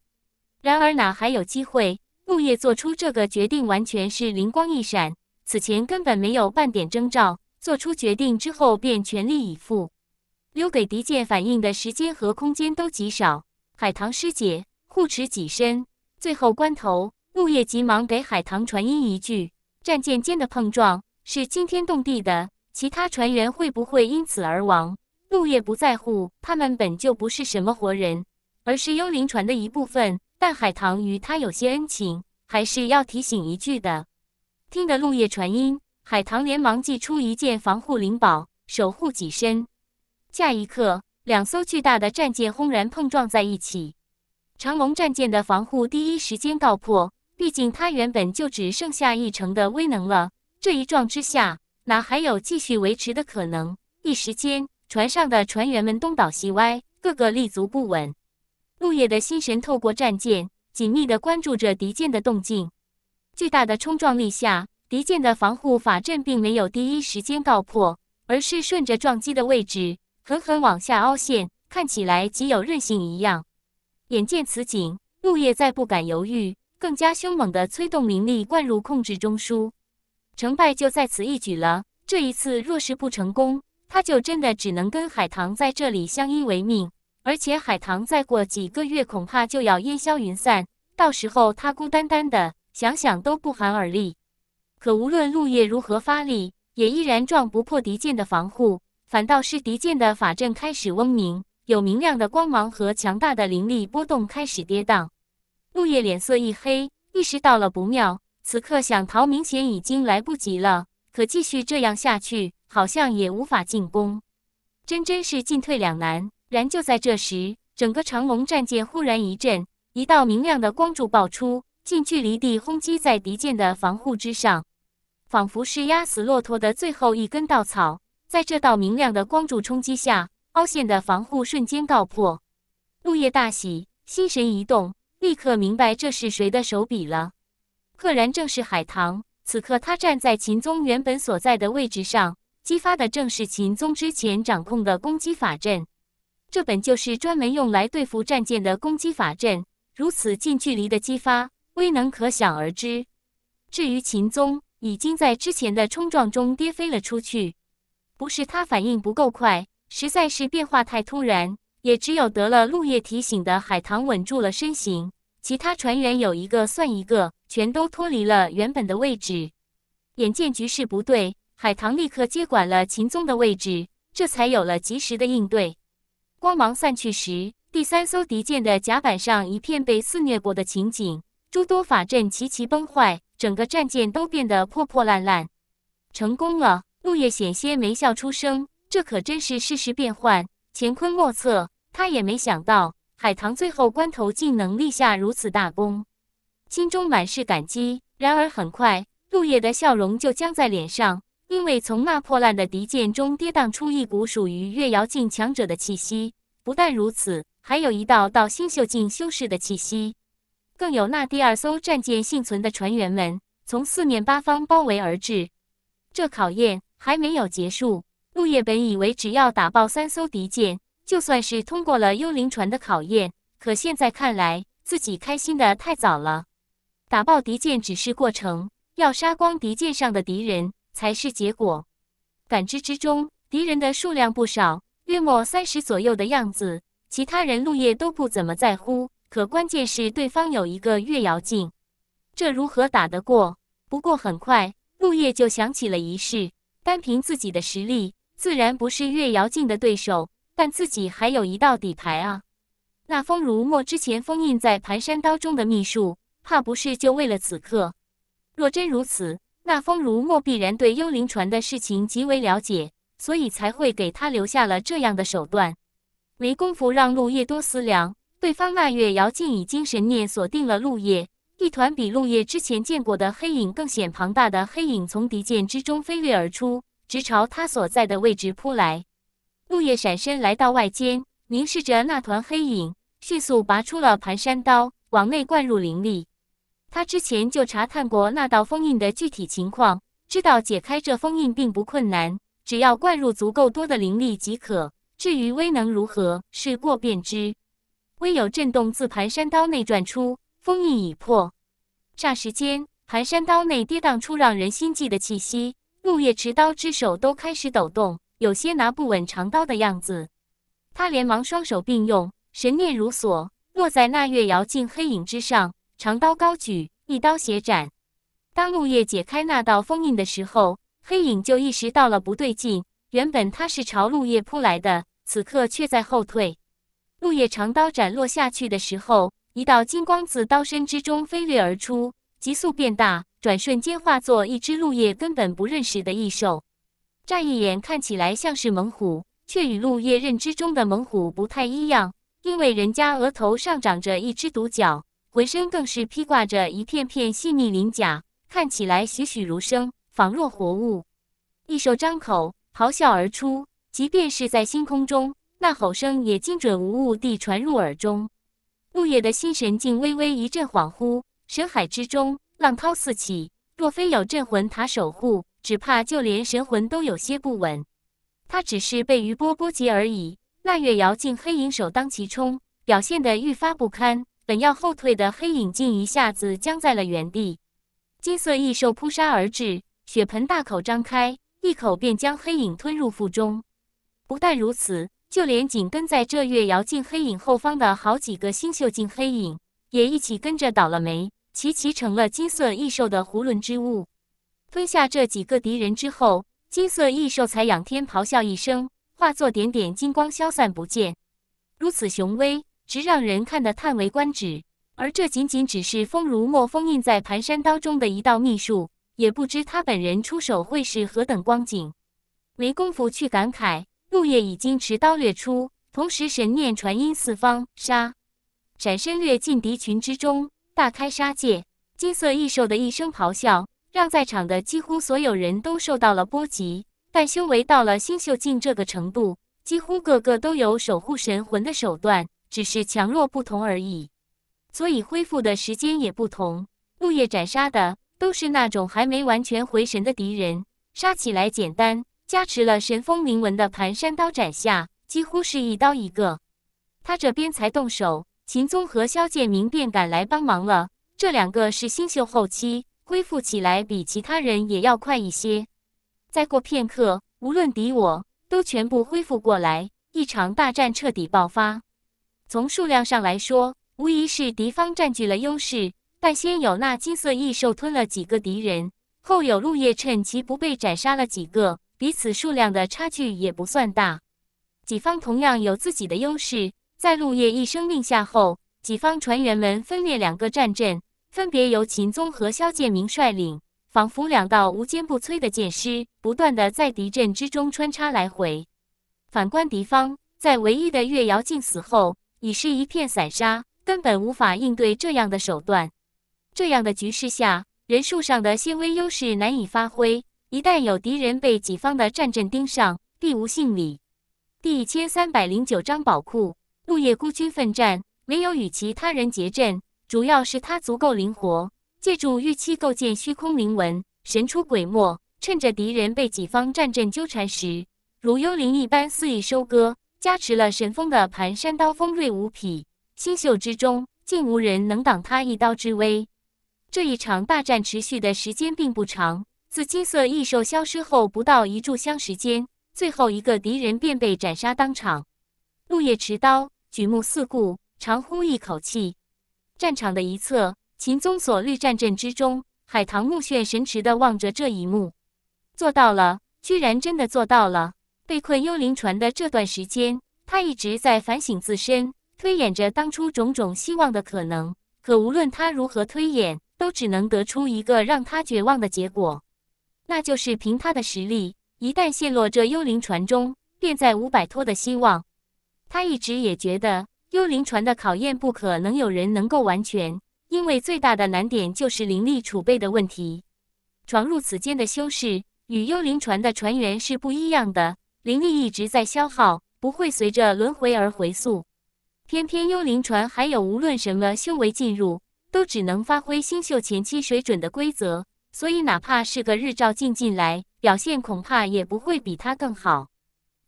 然而哪还有机会？陆叶做出这个决定完全是灵光一闪，此前根本没有半点征兆。做出决定之后便全力以赴，留给敌舰反应的时间和空间都极少。海棠师姐，护持己身。最后关头，陆叶急忙给海棠传音一句：“战舰间的碰撞是惊天动地的，其他船员会不会因此而亡？”陆叶不在乎，他们本就不是什么活人，而是幽灵船的一部分。但海棠与他有些恩情，还是要提醒一句的。听得陆叶传音，海棠连忙祭出一件防护灵宝，守护己身。下一刻，两艘巨大的战舰轰然碰撞在一起。长龙战舰的防护第一时间告破，毕竟它原本就只剩下一成的威能了。这一撞之下，哪还有继续维持的可能？一时间，船上的船员们东倒西歪，个个立足不稳。陆叶的心神透过战舰，紧密的关注着敌舰的动静。巨大的冲撞力下，敌舰的防护法阵并没有第一时间告破，而是顺着撞击的位置狠狠往下凹陷，看起来极有韧性一样。眼见此景，陆叶再不敢犹豫，更加凶猛地催动灵力灌入控制中枢，成败就在此一举了。这一次若是不成功，他就真的只能跟海棠在这里相依为命。而且海棠再过几个月，恐怕就要烟消云散，到时候他孤单单的，想想都不寒而栗。可无论陆叶如何发力，也依然撞不破敌舰的防护，反倒是敌舰的法阵开始嗡鸣。有明亮的光芒和强大的灵力波动开始跌宕，陆叶脸色一黑，意识到了不妙。此刻想逃明显已经来不及了，可继续这样下去，好像也无法进攻，真真是进退两难。然就在这时，整个长龙战舰忽然一震，一道明亮的光柱爆出，近距离地轰击在敌舰的防护之上，仿佛是压死骆驼的最后一根稻草。在这道明亮的光柱冲击下。高线的防护瞬间告破，陆叶大喜，心神一动，立刻明白这是谁的手笔了。赫然正是海棠。此刻他站在秦宗原本所在的位置上，激发的正是秦宗之前掌控的攻击法阵。这本就是专门用来对付战舰的攻击法阵，如此近距离的激发，威能可想而知。至于秦宗，已经在之前的冲撞中跌飞了出去，不是他反应不够快。实在是变化太突然，也只有得了陆叶提醒的海棠稳住了身形，其他船员有一个算一个，全都脱离了原本的位置。眼见局势不对，海棠立刻接管了秦宗的位置，这才有了及时的应对。光芒散去时，第三艘敌舰的甲板上一片被肆虐过的情景，诸多法阵齐齐崩坏，整个战舰都变得破破烂烂。成功了，陆叶险些没笑出声。这可真是世事变幻，乾坤莫测。他也没想到，海棠最后关头竟能立下如此大功，心中满是感激。然而，很快，陆叶的笑容就僵在脸上，因为从那破烂的敌舰中跌宕出一股属于月瑶境强者的气息。不但如此，还有一道道星宿境修士的气息，更有那第二艘战舰幸存的船员们从四面八方包围而至。这考验还没有结束。陆叶本以为只要打爆三艘敌舰，就算是通过了幽灵船的考验。可现在看来，自己开心的太早了。打爆敌舰只是过程，要杀光敌舰上的敌人才是结果。感知之中，敌人的数量不少，约莫三十左右的样子。其他人陆叶都不怎么在乎，可关键是对方有一个月瑶镜，这如何打得过？不过很快，陆叶就想起了仪式，单凭自己的实力。自然不是月瑶镜的对手，但自己还有一道底牌啊！那风如墨之前封印在盘山刀中的秘术，怕不是就为了此刻。若真如此，那风如墨必然对幽灵船的事情极为了解，所以才会给他留下了这样的手段。没工夫让陆叶多思量。对方那月瑶镜已经神念锁定了陆叶，一团比陆叶之前见过的黑影更显庞大的黑影从敌舰之中飞掠而出。直朝他所在的位置扑来，陆叶闪身来到外间，凝视着那团黑影，迅速拔出了盘山刀，往内灌入灵力。他之前就查探过那道封印的具体情况，知道解开这封印并不困难，只要灌入足够多的灵力即可。至于威能如何，是过便知。微有震动自盘山刀内转出，封印已破。霎时间，盘山刀内跌荡出让人心悸的气息。陆叶持刀之手都开始抖动，有些拿不稳长刀的样子。他连忙双手并用，神念如锁落在那月遥镜黑影之上，长刀高举，一刀斜斩。当陆叶解开那道封印的时候，黑影就意识到了不对劲。原本他是朝陆叶扑来的，此刻却在后退。陆叶长刀斩落下去的时候，一道金光自刀身之中飞掠而出。急速变大，转瞬间化作一只陆叶根本不认识的异兽。乍一眼看起来像是猛虎，却与陆叶认知中的猛虎不太一样，因为人家额头上长着一只独角，浑身更是披挂着一片片细腻鳞甲，看起来栩栩如生，仿若活物。异兽张口咆哮而出，即便是在星空中，那吼声也精准无误地传入耳中。陆叶的心神竟微微一阵恍惚。深海之中，浪涛四起。若非有镇魂塔守护，只怕就连神魂都有些不稳。他只是被余波波及而已。那月瑶镜黑影首当其冲，表现得愈发不堪。本要后退的黑影，竟一下子僵在了原地。金色异兽扑杀而至，血盆大口张开，一口便将黑影吞入腹中。不但如此，就连紧跟在这月瑶镜黑影后方的好几个星宿镜黑影，也一起跟着倒了霉。齐齐成了金色异兽的囫囵之物，吞下这几个敌人之后，金色异兽才仰天咆哮一声，化作点点金光消散不见。如此雄威，直让人看得叹为观止。而这仅仅只是风如墨封印在盘山刀中的一道秘术，也不知他本人出手会是何等光景。没工夫去感慨，陆夜已经持刀掠出，同时神念传音四方：“杀！”闪身掠进敌群之中。大开杀戒，金色异兽的一声咆哮，让在场的几乎所有人都受到了波及。但修为到了星宿境这个程度，几乎个个都有守护神魂的手段，只是强弱不同而已，所以恢复的时间也不同。木叶斩杀的都是那种还没完全回神的敌人，杀起来简单。加持了神风铭文的盘山刀斩下，几乎是一刀一个。他这边才动手。秦宗和萧建明便赶来帮忙了。这两个是新秀后期，恢复起来比其他人也要快一些。再过片刻，无论敌我都全部恢复过来，一场大战彻底爆发。从数量上来说，无疑是敌方占据了优势，但先有那金色异兽吞了几个敌人，后有陆叶趁其不备斩杀了几个，彼此数量的差距也不算大。己方同样有自己的优势。在陆叶一声令下后，己方船员们分裂两个战阵，分别由秦宗和萧剑明率领，仿佛两道无坚不摧的剑师，不断的在敌阵之中穿插来回。反观敌方，在唯一的月瑶镜死后，已是一片散沙，根本无法应对这样的手段。这样的局势下，人数上的些微优势难以发挥，一旦有敌人被己方的战阵盯上，必无幸理。第一千三百零九章宝库。陆叶孤军奋战，没有与其他人结阵，主要是他足够灵活，借助玉器构建虚空灵纹，神出鬼没。趁着敌人被己方战阵纠缠时，如幽灵一般肆意收割。加持了神锋的盘山刀锋锐无匹，星宿之中竟无人能挡他一刀之威。这一场大战持续的时间并不长，自金色异兽消失后不到一炷香时间，最后一个敌人便被斩杀当场。陆叶持刀。举目四顾，长呼一口气。战场的一侧，秦宗所率战阵之中，海棠目眩神驰的望着这一幕。做到了，居然真的做到了！被困幽灵船的这段时间，他一直在反省自身，推演着当初种种希望的可能。可无论他如何推演，都只能得出一个让他绝望的结果。那就是凭他的实力，一旦陷落这幽灵船中，便再无摆脱的希望。他一直也觉得幽灵船的考验不可能有人能够完全，因为最大的难点就是灵力储备的问题。闯入此间的修士与幽灵船的船员是不一样的，灵力一直在消耗，不会随着轮回而回溯。偏偏幽灵船还有无论什么修为进入，都只能发挥星宿前期水准的规则，所以哪怕是个日照进进来，表现恐怕也不会比他更好。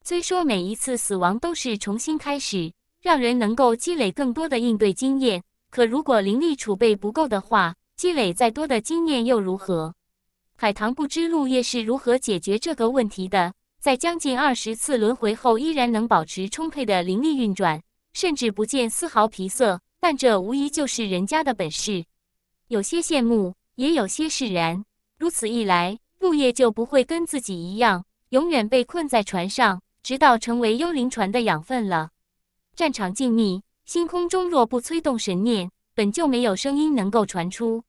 虽说每一次死亡都是重新开始，让人能够积累更多的应对经验，可如果灵力储备不够的话，积累再多的经验又如何？海棠不知陆叶是如何解决这个问题的，在将近二十次轮回后，依然能保持充沛的灵力运转，甚至不见丝毫疲色。但这无疑就是人家的本事，有些羡慕，也有些释然。如此一来，陆叶就不会跟自己一样，永远被困在船上。直到成为幽灵船的养分了。战场静谧，星空中若不催动神念，本就没有声音能够传出。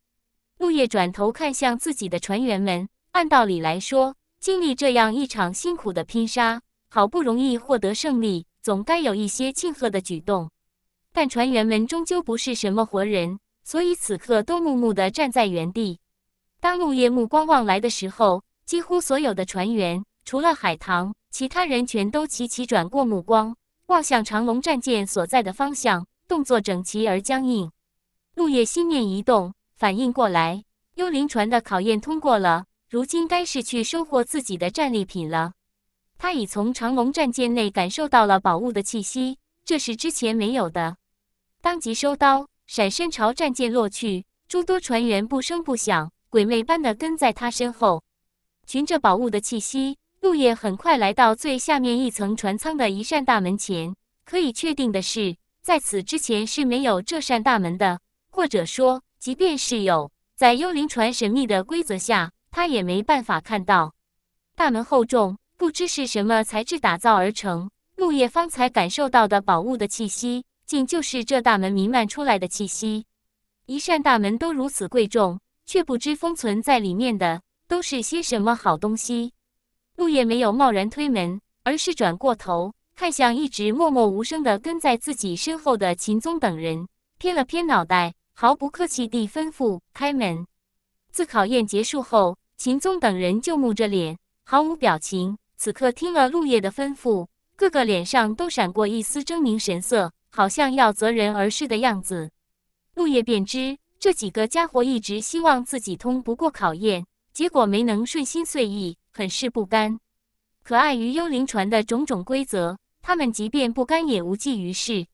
木叶转头看向自己的船员们，按道理来说，经历这样一场辛苦的拼杀，好不容易获得胜利，总该有一些庆贺的举动。但船员们终究不是什么活人，所以此刻都木木的站在原地。当木叶目光望来的时候，几乎所有的船员，除了海棠。其他人全都齐齐转过目光，望向长龙战舰所在的方向，动作整齐而僵硬。陆叶心念一动，反应过来，幽灵船的考验通过了，如今该是去收获自己的战利品了。他已从长龙战舰内感受到了宝物的气息，这是之前没有的。当即收刀，闪身朝战舰落去。诸多船员不声不响，鬼魅般的跟在他身后，循着宝物的气息。陆叶很快来到最下面一层船舱的一扇大门前。可以确定的是，在此之前是没有这扇大门的，或者说，即便是有，在幽灵船神秘的规则下，他也没办法看到。大门厚重，不知是什么材质打造而成。陆叶方才感受到的宝物的气息，竟就是这大门弥漫出来的气息。一扇大门都如此贵重，却不知封存在里面的都是些什么好东西。陆叶没有贸然推门，而是转过头看向一直默默无声的跟在自己身后的秦宗等人，偏了偏脑袋，毫不客气地吩咐：“开门。”自考验结束后，秦宗等人就木着脸，毫无表情。此刻听了陆叶的吩咐，各个脸上都闪过一丝狰狞神色，好像要择人而噬的样子。陆叶便知这几个家伙一直希望自己通不过考验，结果没能顺心遂意。很是不甘，可碍于幽灵船的种种规则，他们即便不甘也无济于事。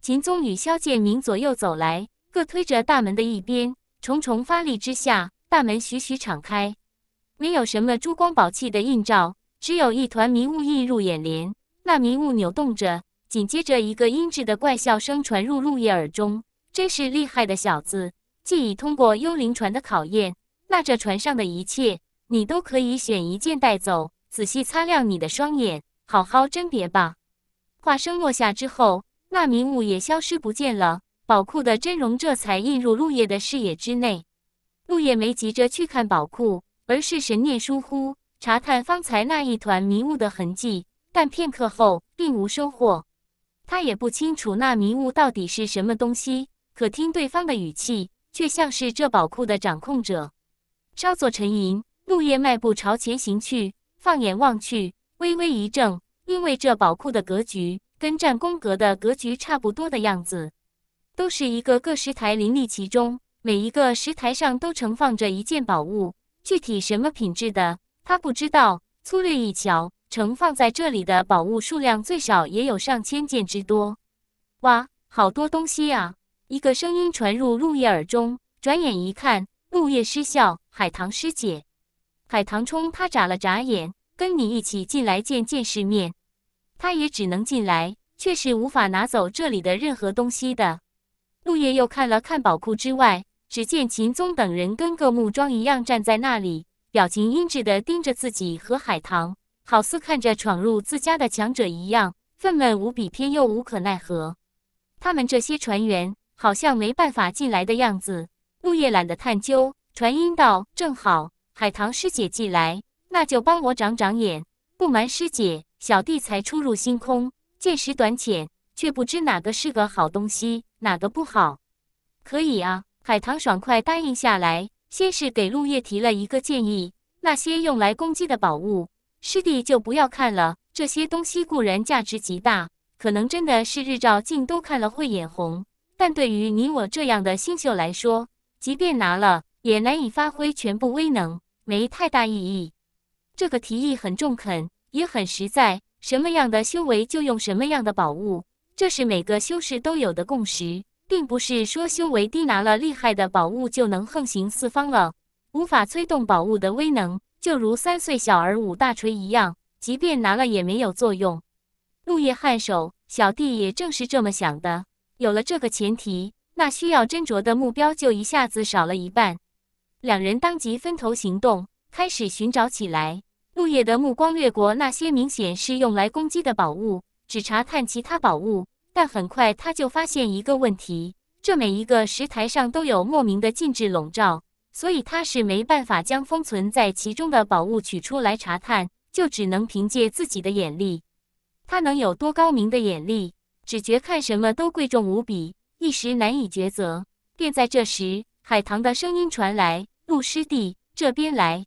秦宗与萧剑明左右走来，各推着大门的一边，重重发力之下，大门徐徐敞开。没有什么珠光宝气的映照，只有一团迷雾映入眼帘。那迷雾扭动着，紧接着一个阴质的怪笑声传入陆叶耳中。真是厉害的小子，既已通过幽灵船的考验，那这船上的一切。你都可以选一件带走，仔细擦亮你的双眼，好好甄别吧。话声落下之后，那迷雾也消失不见了，宝库的真容这才映入陆叶的视野之内。陆叶没急着去看宝库，而是神念疏忽，查探方才那一团迷雾的痕迹，但片刻后并无收获。他也不清楚那迷雾到底是什么东西，可听对方的语气，却像是这宝库的掌控者。稍作沉吟。陆叶迈步朝前行去，放眼望去，微微一怔，因为这宝库的格局跟战功阁的格局差不多的样子，都是一个个石台林立其中，每一个石台上都盛放着一件宝物，具体什么品质的他不知道。粗略一瞧，盛放在这里的宝物数量最少也有上千件之多。哇，好多东西啊！一个声音传入陆叶耳中，转眼一看，陆叶失笑，海棠师姐。海棠冲他眨了眨眼，跟你一起进来见见世面。他也只能进来，却是无法拿走这里的任何东西的。陆叶又看了看宝库之外，只见秦宗等人跟个木桩一样站在那里，表情阴鸷的盯着自己和海棠，好似看着闯入自家的强者一样，愤懑无比，偏又无可奈何。他们这些船员好像没办法进来的样子。陆叶懒得探究，传音道：“正好。”海棠师姐寄来，那就帮我长长眼。不瞒师姐，小弟才初入星空，见识短浅，却不知哪个是个好东西，哪个不好。可以啊，海棠爽快答应下来。先是给陆叶提了一个建议：那些用来攻击的宝物，师弟就不要看了。这些东西固然价值极大，可能真的是日照镜都看了会眼红，但对于你我这样的新秀来说，即便拿了，也难以发挥全部威能。没太大意义，这个提议很中肯，也很实在。什么样的修为就用什么样的宝物，这是每个修士都有的共识，并不是说修为低拿了厉害的宝物就能横行四方了。无法催动宝物的威能，就如三岁小儿五大锤一样，即便拿了也没有作用。陆叶颔首，小弟也正是这么想的。有了这个前提，那需要斟酌的目标就一下子少了一半。两人当即分头行动，开始寻找起来。陆叶的目光掠过那些明显是用来攻击的宝物，只查探其他宝物。但很快他就发现一个问题：这每一个石台上都有莫名的禁制笼罩，所以他是没办法将封存在其中的宝物取出来查探，就只能凭借自己的眼力。他能有多高明的眼力？只觉看什么都贵重无比，一时难以抉择。便在这时，海棠的声音传来。陆师弟，这边来。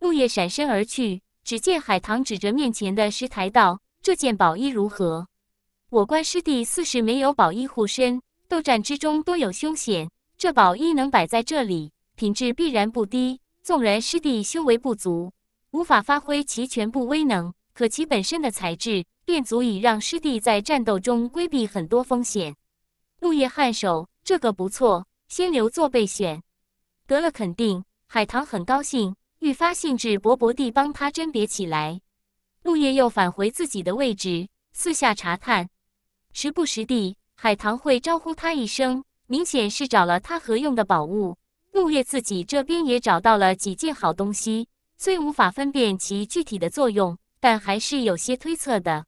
陆叶闪身而去，只见海棠指着面前的石台道：“这件宝衣如何？我观师弟四是没有宝衣护身，斗战之中多有凶险。这宝衣能摆在这里，品质必然不低。纵然师弟修为不足，无法发挥其全部威能，可其本身的材质便足以让师弟在战斗中规避很多风险。”陆叶颔首：“这个不错，先留作备选。”得了肯定，海棠很高兴，愈发兴致勃勃地帮他甄别起来。陆叶又返回自己的位置，四下查探，时不时地海棠会招呼他一声，明显是找了他合用的宝物。陆叶自己这边也找到了几件好东西，虽无法分辨其具体的作用，但还是有些推测的。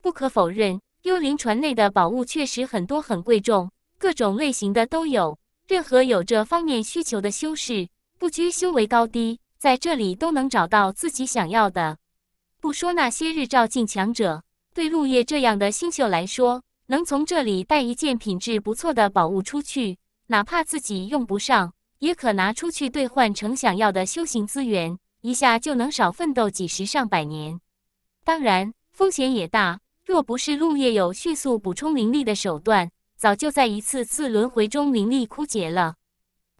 不可否认，幽灵船内的宝物确实很多，很贵重，各种类型的都有。任何有这方面需求的修士，不拘修为高低，在这里都能找到自己想要的。不说那些日照境强者，对陆叶这样的星宿来说，能从这里带一件品质不错的宝物出去，哪怕自己用不上，也可拿出去兑换成想要的修行资源，一下就能少奋斗几十上百年。当然，风险也大。若不是陆叶有迅速补充灵力的手段，早就在一次次轮回中灵力枯竭了，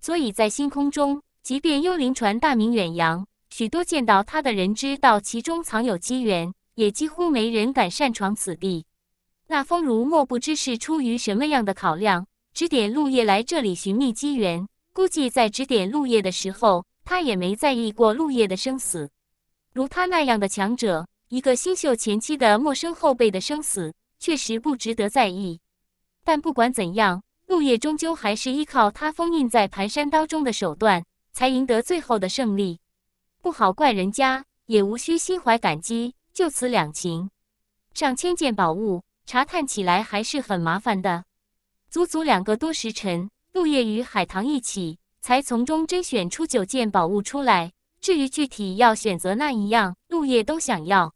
所以在星空中，即便幽灵船大名远扬，许多见到他的人知道其中藏有机缘，也几乎没人敢擅闯此地。那风如莫不知是出于什么样的考量，指点陆叶来这里寻觅机缘。估计在指点陆叶的时候，他也没在意过陆叶的生死。如他那样的强者，一个新秀前期的陌生后辈的生死，确实不值得在意。但不管怎样，陆叶终究还是依靠他封印在盘山刀中的手段，才赢得最后的胜利。不好怪人家，也无需心怀感激。就此两情，上千件宝物查探起来还是很麻烦的，足足两个多时辰，陆叶与海棠一起才从中甄选出九件宝物出来。至于具体要选择哪一样，陆叶都想要，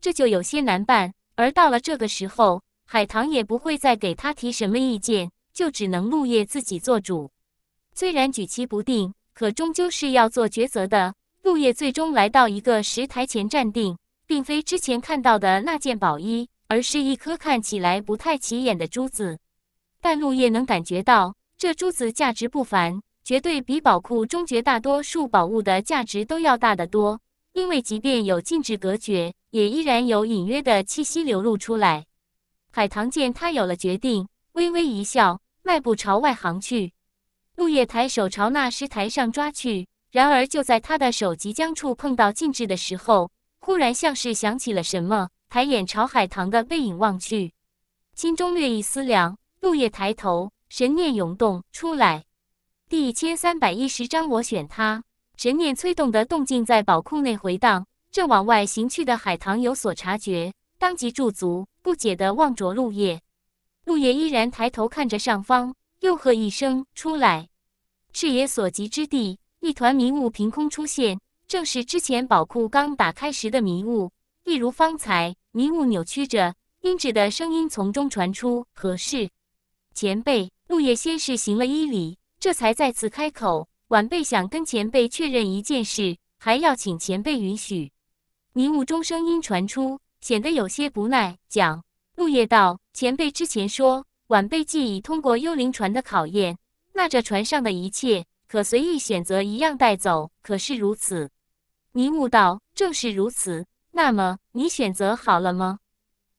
这就有些难办。而到了这个时候，海棠也不会再给他提什么意见，就只能陆叶自己做主。虽然举棋不定，可终究是要做抉择的。陆叶最终来到一个石台前站定，并非之前看到的那件宝衣，而是一颗看起来不太起眼的珠子。但陆叶能感觉到，这珠子价值不凡，绝对比宝库中绝大多数宝物的价值都要大得多。因为即便有禁制隔绝，也依然有隐约的气息流露出来。海棠见他有了决定，微微一笑，迈步朝外行去。陆叶抬手朝那石台上抓去，然而就在他的手即将触碰到禁制的时候，忽然像是想起了什么，抬眼朝海棠的背影望去，心中略一思量，陆叶抬头，神念涌动，出来。第一千三百一十章，我选他。神念催动的动静在宝库内回荡，正往外行去的海棠有所察觉，当即驻足。不解地望着陆叶，陆叶依然抬头看着上方，又喝一声：“出来！”赤野所及之地，一团迷雾凭空出现，正是之前宝库刚打开时的迷雾。一如方才，迷雾扭曲着，阴滞的声音从中传出：“何事？”前辈。陆叶先是行了一礼，这才再次开口：“晚辈想跟前辈确认一件事，还要请前辈允许。”迷雾中声音传出。显得有些不耐，讲陆夜道：“前辈之前说，晚辈既已通过幽灵船的考验，那这船上的一切可随意选择一样带走。可是如此？”迷雾道：“正是如此。那么你选择好了吗？”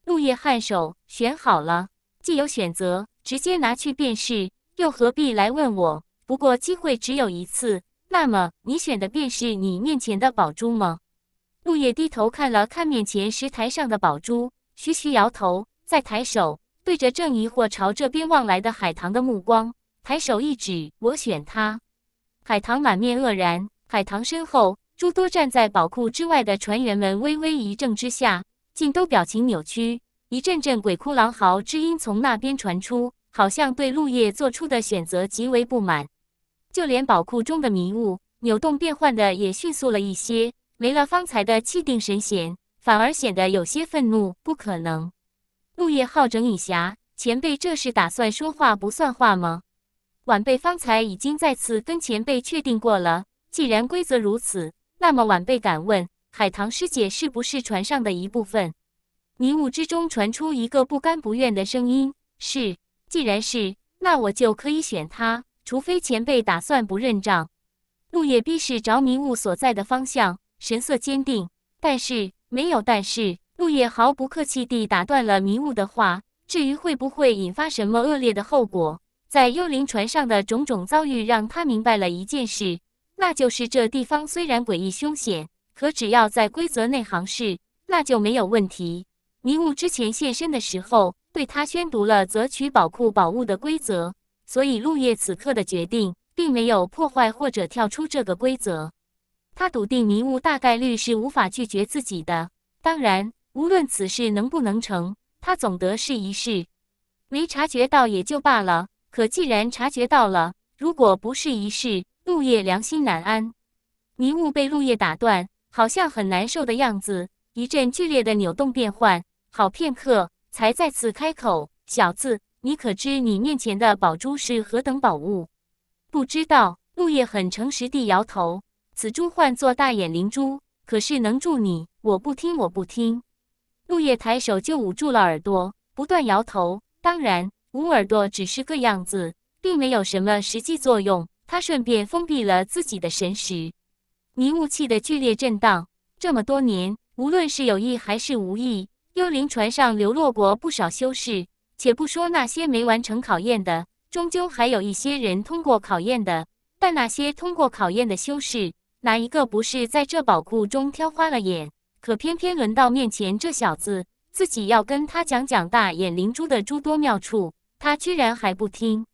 陆夜颔首：“选好了，既有选择，直接拿去便是，又何必来问我？不过机会只有一次，那么你选的便是你面前的宝珠吗？”陆叶低头看了看面前石台上的宝珠，徐徐摇头，再抬手对着正疑惑朝这边望来的海棠的目光，抬手一指：“我选他。”海棠满面愕然。海棠身后诸多站在宝库之外的船员们微微一怔之下，竟都表情扭曲，一阵阵鬼哭狼嚎之音从那边传出，好像对陆叶做出的选择极为不满。就连宝库中的迷雾，扭动变换的也迅速了一些。没了方才的气定神闲，反而显得有些愤怒。不可能，陆叶好整以暇，前辈这是打算说话不算话吗？晚辈方才已经再次跟前辈确定过了，既然规则如此，那么晚辈敢问，海棠师姐是不是船上的一部分？迷雾之中传出一个不甘不愿的声音：“是，既然是，那我就可以选他，除非前辈打算不认账。”陆夜逼视着迷雾所在的方向。神色坚定，但是没有。但是，陆叶毫不客气地打断了迷雾的话。至于会不会引发什么恶劣的后果，在幽灵船上的种种遭遇让他明白了一件事，那就是这地方虽然诡异凶险，可只要在规则内行事，那就没有问题。迷雾之前现身的时候，对他宣读了择取宝库宝物的规则，所以陆叶此刻的决定并没有破坏或者跳出这个规则。他笃定，迷雾大概率是无法拒绝自己的。当然，无论此事能不能成，他总得试一试。没察觉到也就罢了，可既然察觉到了，如果不试一试，陆叶良心难安。迷雾被陆叶打断，好像很难受的样子，一阵剧烈的扭动变换，好片刻才再次开口：“小子，你可知你面前的宝珠是何等宝物？”“不知道。”陆叶很诚实地摇头。此珠唤作大眼灵珠，可是能助你。我不听，我不听。陆叶抬手就捂住了耳朵，不断摇头。当然，捂耳朵只是个样子，并没有什么实际作用。他顺便封闭了自己的神识。迷雾气的剧烈震荡，这么多年，无论是有意还是无意，幽灵船上流落过不少修士。且不说那些没完成考验的，终究还有一些人通过考验的。但那些通过考验的修士，哪一个不是在这宝库中挑花了眼？可偏偏轮到面前这小子，自己要跟他讲讲大眼灵珠的诸多妙处，他居然还不听。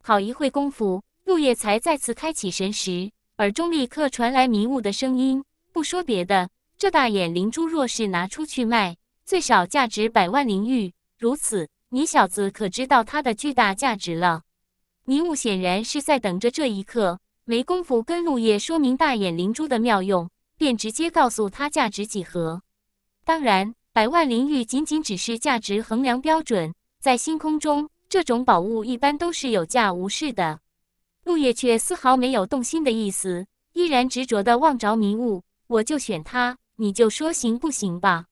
好一会功夫，陆叶才再次开启神识，耳中立刻传来迷雾的声音。不说别的，这大眼灵珠若是拿出去卖，最少价值百万灵玉。如此，你小子可知道它的巨大价值了？迷雾显然是在等着这一刻。没工夫跟陆叶说明大眼灵珠的妙用，便直接告诉他价值几何。当然，百万灵玉仅仅只是价值衡量标准，在星空中，这种宝物一般都是有价无市的。陆叶却丝毫没有动心的意思，依然执着地望着迷雾。我就选他，你就说行不行吧？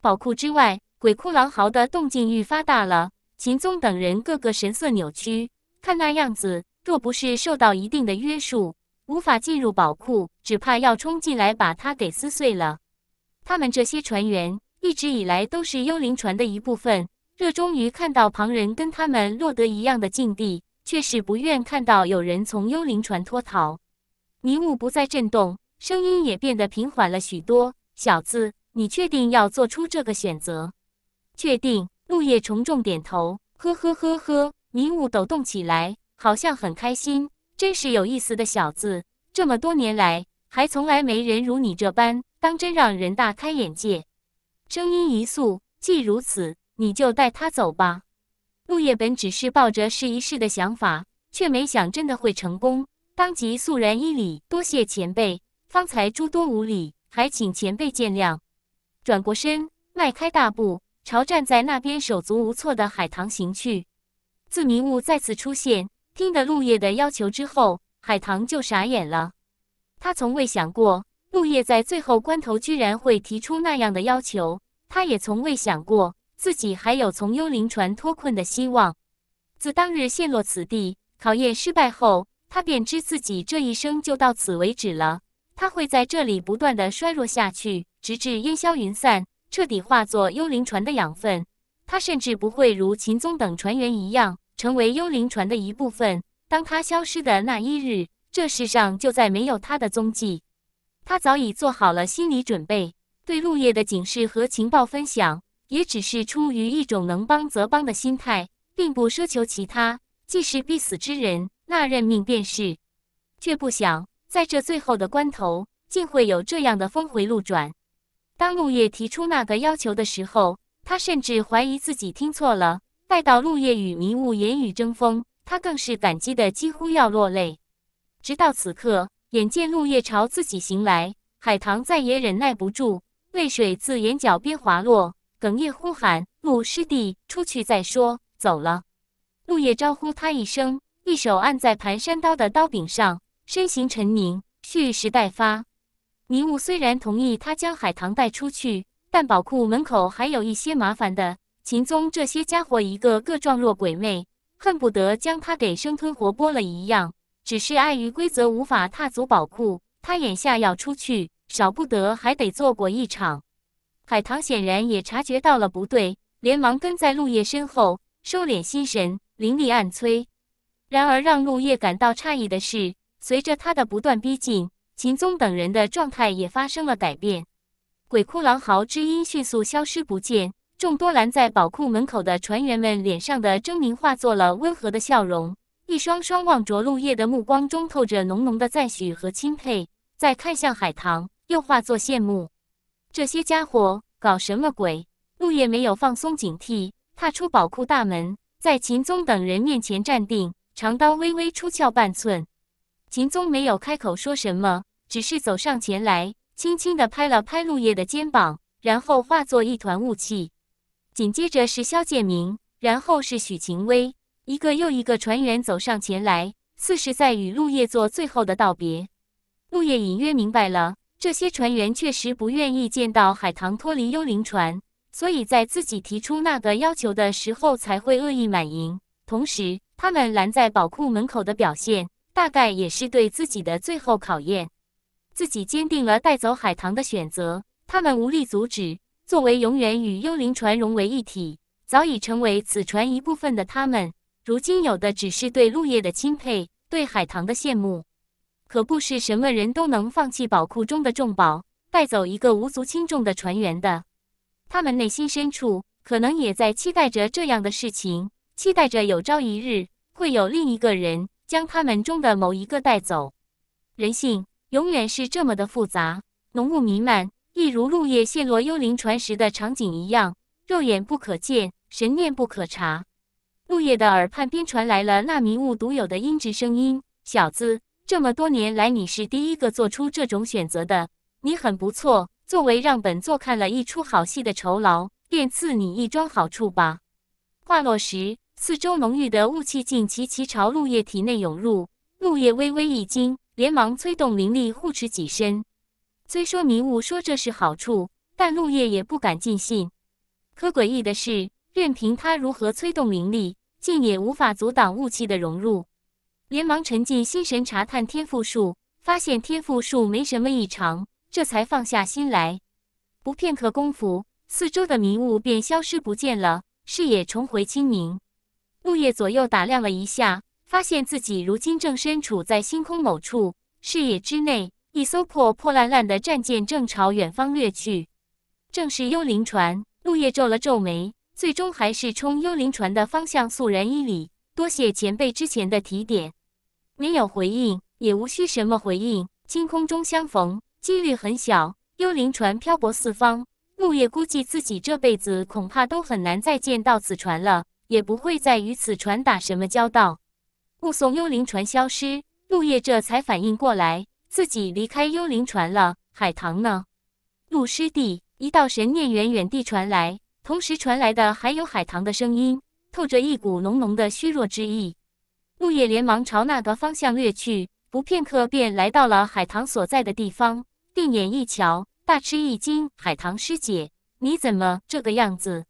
宝库之外，鬼哭狼嚎的动静愈发大了。秦宗等人个个神色扭曲，看那样子。若不是受到一定的约束，无法进入宝库，只怕要冲进来把它给撕碎了。他们这些船员一直以来都是幽灵船的一部分，热衷于看到旁人跟他们落得一样的境地，却是不愿看到有人从幽灵船脱逃。迷雾不再震动，声音也变得平缓了许多。小子，你确定要做出这个选择？确定。陆叶重重点头。呵呵呵呵。迷雾抖动起来。好像很开心，真是有意思的小子。这么多年来，还从来没人如你这般，当真让人大开眼界。声音一肃，既如此，你就带他走吧。陆叶本只是抱着试一试的想法，却没想真的会成功，当即肃然一礼，多谢前辈，方才诸多无礼，还请前辈见谅。转过身，迈开大步，朝站在那边手足无措的海棠行去。自迷雾再次出现。听了陆叶的要求之后，海棠就傻眼了。他从未想过陆叶在最后关头居然会提出那样的要求，他也从未想过自己还有从幽灵船脱困的希望。自当日陷落此地、考验失败后，他便知自己这一生就到此为止了。他会在这里不断的衰弱下去，直至烟消云散，彻底化作幽灵船的养分。他甚至不会如秦宗等船员一样。成为幽灵船的一部分。当他消失的那一日，这世上就再没有他的踪迹。他早已做好了心理准备，对陆叶的警示和情报分享，也只是出于一种能帮则帮的心态，并不奢求其他。既是必死之人，那认命便是。却不想，在这最后的关头，竟会有这样的峰回路转。当陆叶提出那个要求的时候，他甚至怀疑自己听错了。待到陆叶与迷雾言语争锋，他更是感激的几乎要落泪。直到此刻，眼见陆叶朝自己行来，海棠再也忍耐不住，泪水自眼角边滑落，哽咽呼喊：“陆师弟，出去再说，走了。”陆夜招呼他一声，一手按在盘山刀的刀柄上，身形沉凝，蓄势待发。迷雾虽然同意他将海棠带出去，但宝库门口还有一些麻烦的。秦宗这些家伙一个个状若鬼魅，恨不得将他给生吞活剥了一样。只是碍于规则，无法踏足宝库。他眼下要出去，少不得还得做过一场。海棠显然也察觉到了不对，连忙跟在陆叶身后，收敛心神，灵力暗催。然而让陆叶感到诧异的是，随着他的不断逼近，秦宗等人的状态也发生了改变，鬼哭狼嚎之音迅速消失不见。众多拦在宝库门口的船员们脸上的狰狞化作了温和的笑容，一双双望着陆叶的目光中透着浓浓的赞许和钦佩。再看向海棠，又化作羡慕。这些家伙搞什么鬼？陆叶没有放松警惕，踏出宝库大门，在秦宗等人面前站定，长刀微微出鞘半寸。秦宗没有开口说什么，只是走上前来，轻轻的拍了拍陆叶的肩膀，然后化作一团雾气。紧接着是肖剑明，然后是许晴薇，一个又一个船员走上前来，似是在与陆叶做最后的道别。陆叶隐约明白了，这些船员确实不愿意见到海棠脱离幽灵船，所以在自己提出那个要求的时候才会恶意满盈。同时，他们拦在宝库门口的表现，大概也是对自己的最后考验。自己坚定了带走海棠的选择，他们无力阻止。作为永远与幽灵船融为一体、早已成为此船一部分的他们，如今有的只是对陆叶的钦佩、对海棠的羡慕。可不是什么人都能放弃宝库中的重宝，带走一个无足轻重的船员的。他们内心深处可能也在期待着这样的事情，期待着有朝一日会有另一个人将他们中的某一个带走。人性永远是这么的复杂。浓雾弥漫。一如入叶陷落幽灵船时的场景一样，肉眼不可见，神念不可察。陆夜的耳畔边传来了那迷雾独有的音质声音：“小子，这么多年来，你是第一个做出这种选择的，你很不错。作为让本座看了一出好戏的酬劳，便赐你一桩好处吧。”话落时，四周浓郁的雾气竟齐齐朝陆夜体内涌入。陆夜微微一惊，连忙催动灵力护持己身。虽说迷雾说这是好处，但陆叶也不敢尽信。可诡异的是，任凭他如何催动灵力，竟也无法阻挡雾气的融入。连忙沉浸心神查探天赋树，发现天赋树没什么异常，这才放下心来。不片刻功夫，四周的迷雾便消失不见了，视野重回清明。陆叶左右打量了一下，发现自己如今正身处在星空某处视野之内。一艘破破烂烂的战舰正朝远方掠去，正是幽灵船。陆叶皱了皱眉，最终还是冲幽灵船的方向肃然一礼：“多谢前辈之前的提点。”没有回应，也无需什么回应。清空中相逢，几率很小。幽灵船漂泊四方，陆叶估计自己这辈子恐怕都很难再见到此船了，也不会再与此船打什么交道。目送幽灵船消失，陆叶这才反应过来。自己离开幽灵船了，海棠呢？陆师弟，一道神念远远地传来，同时传来的还有海棠的声音，透着一股浓浓的虚弱之意。陆叶连忙朝那个方向掠去，不片刻便来到了海棠所在的地方，定眼一瞧，大吃一惊：“海棠师姐，你怎么这个样子？”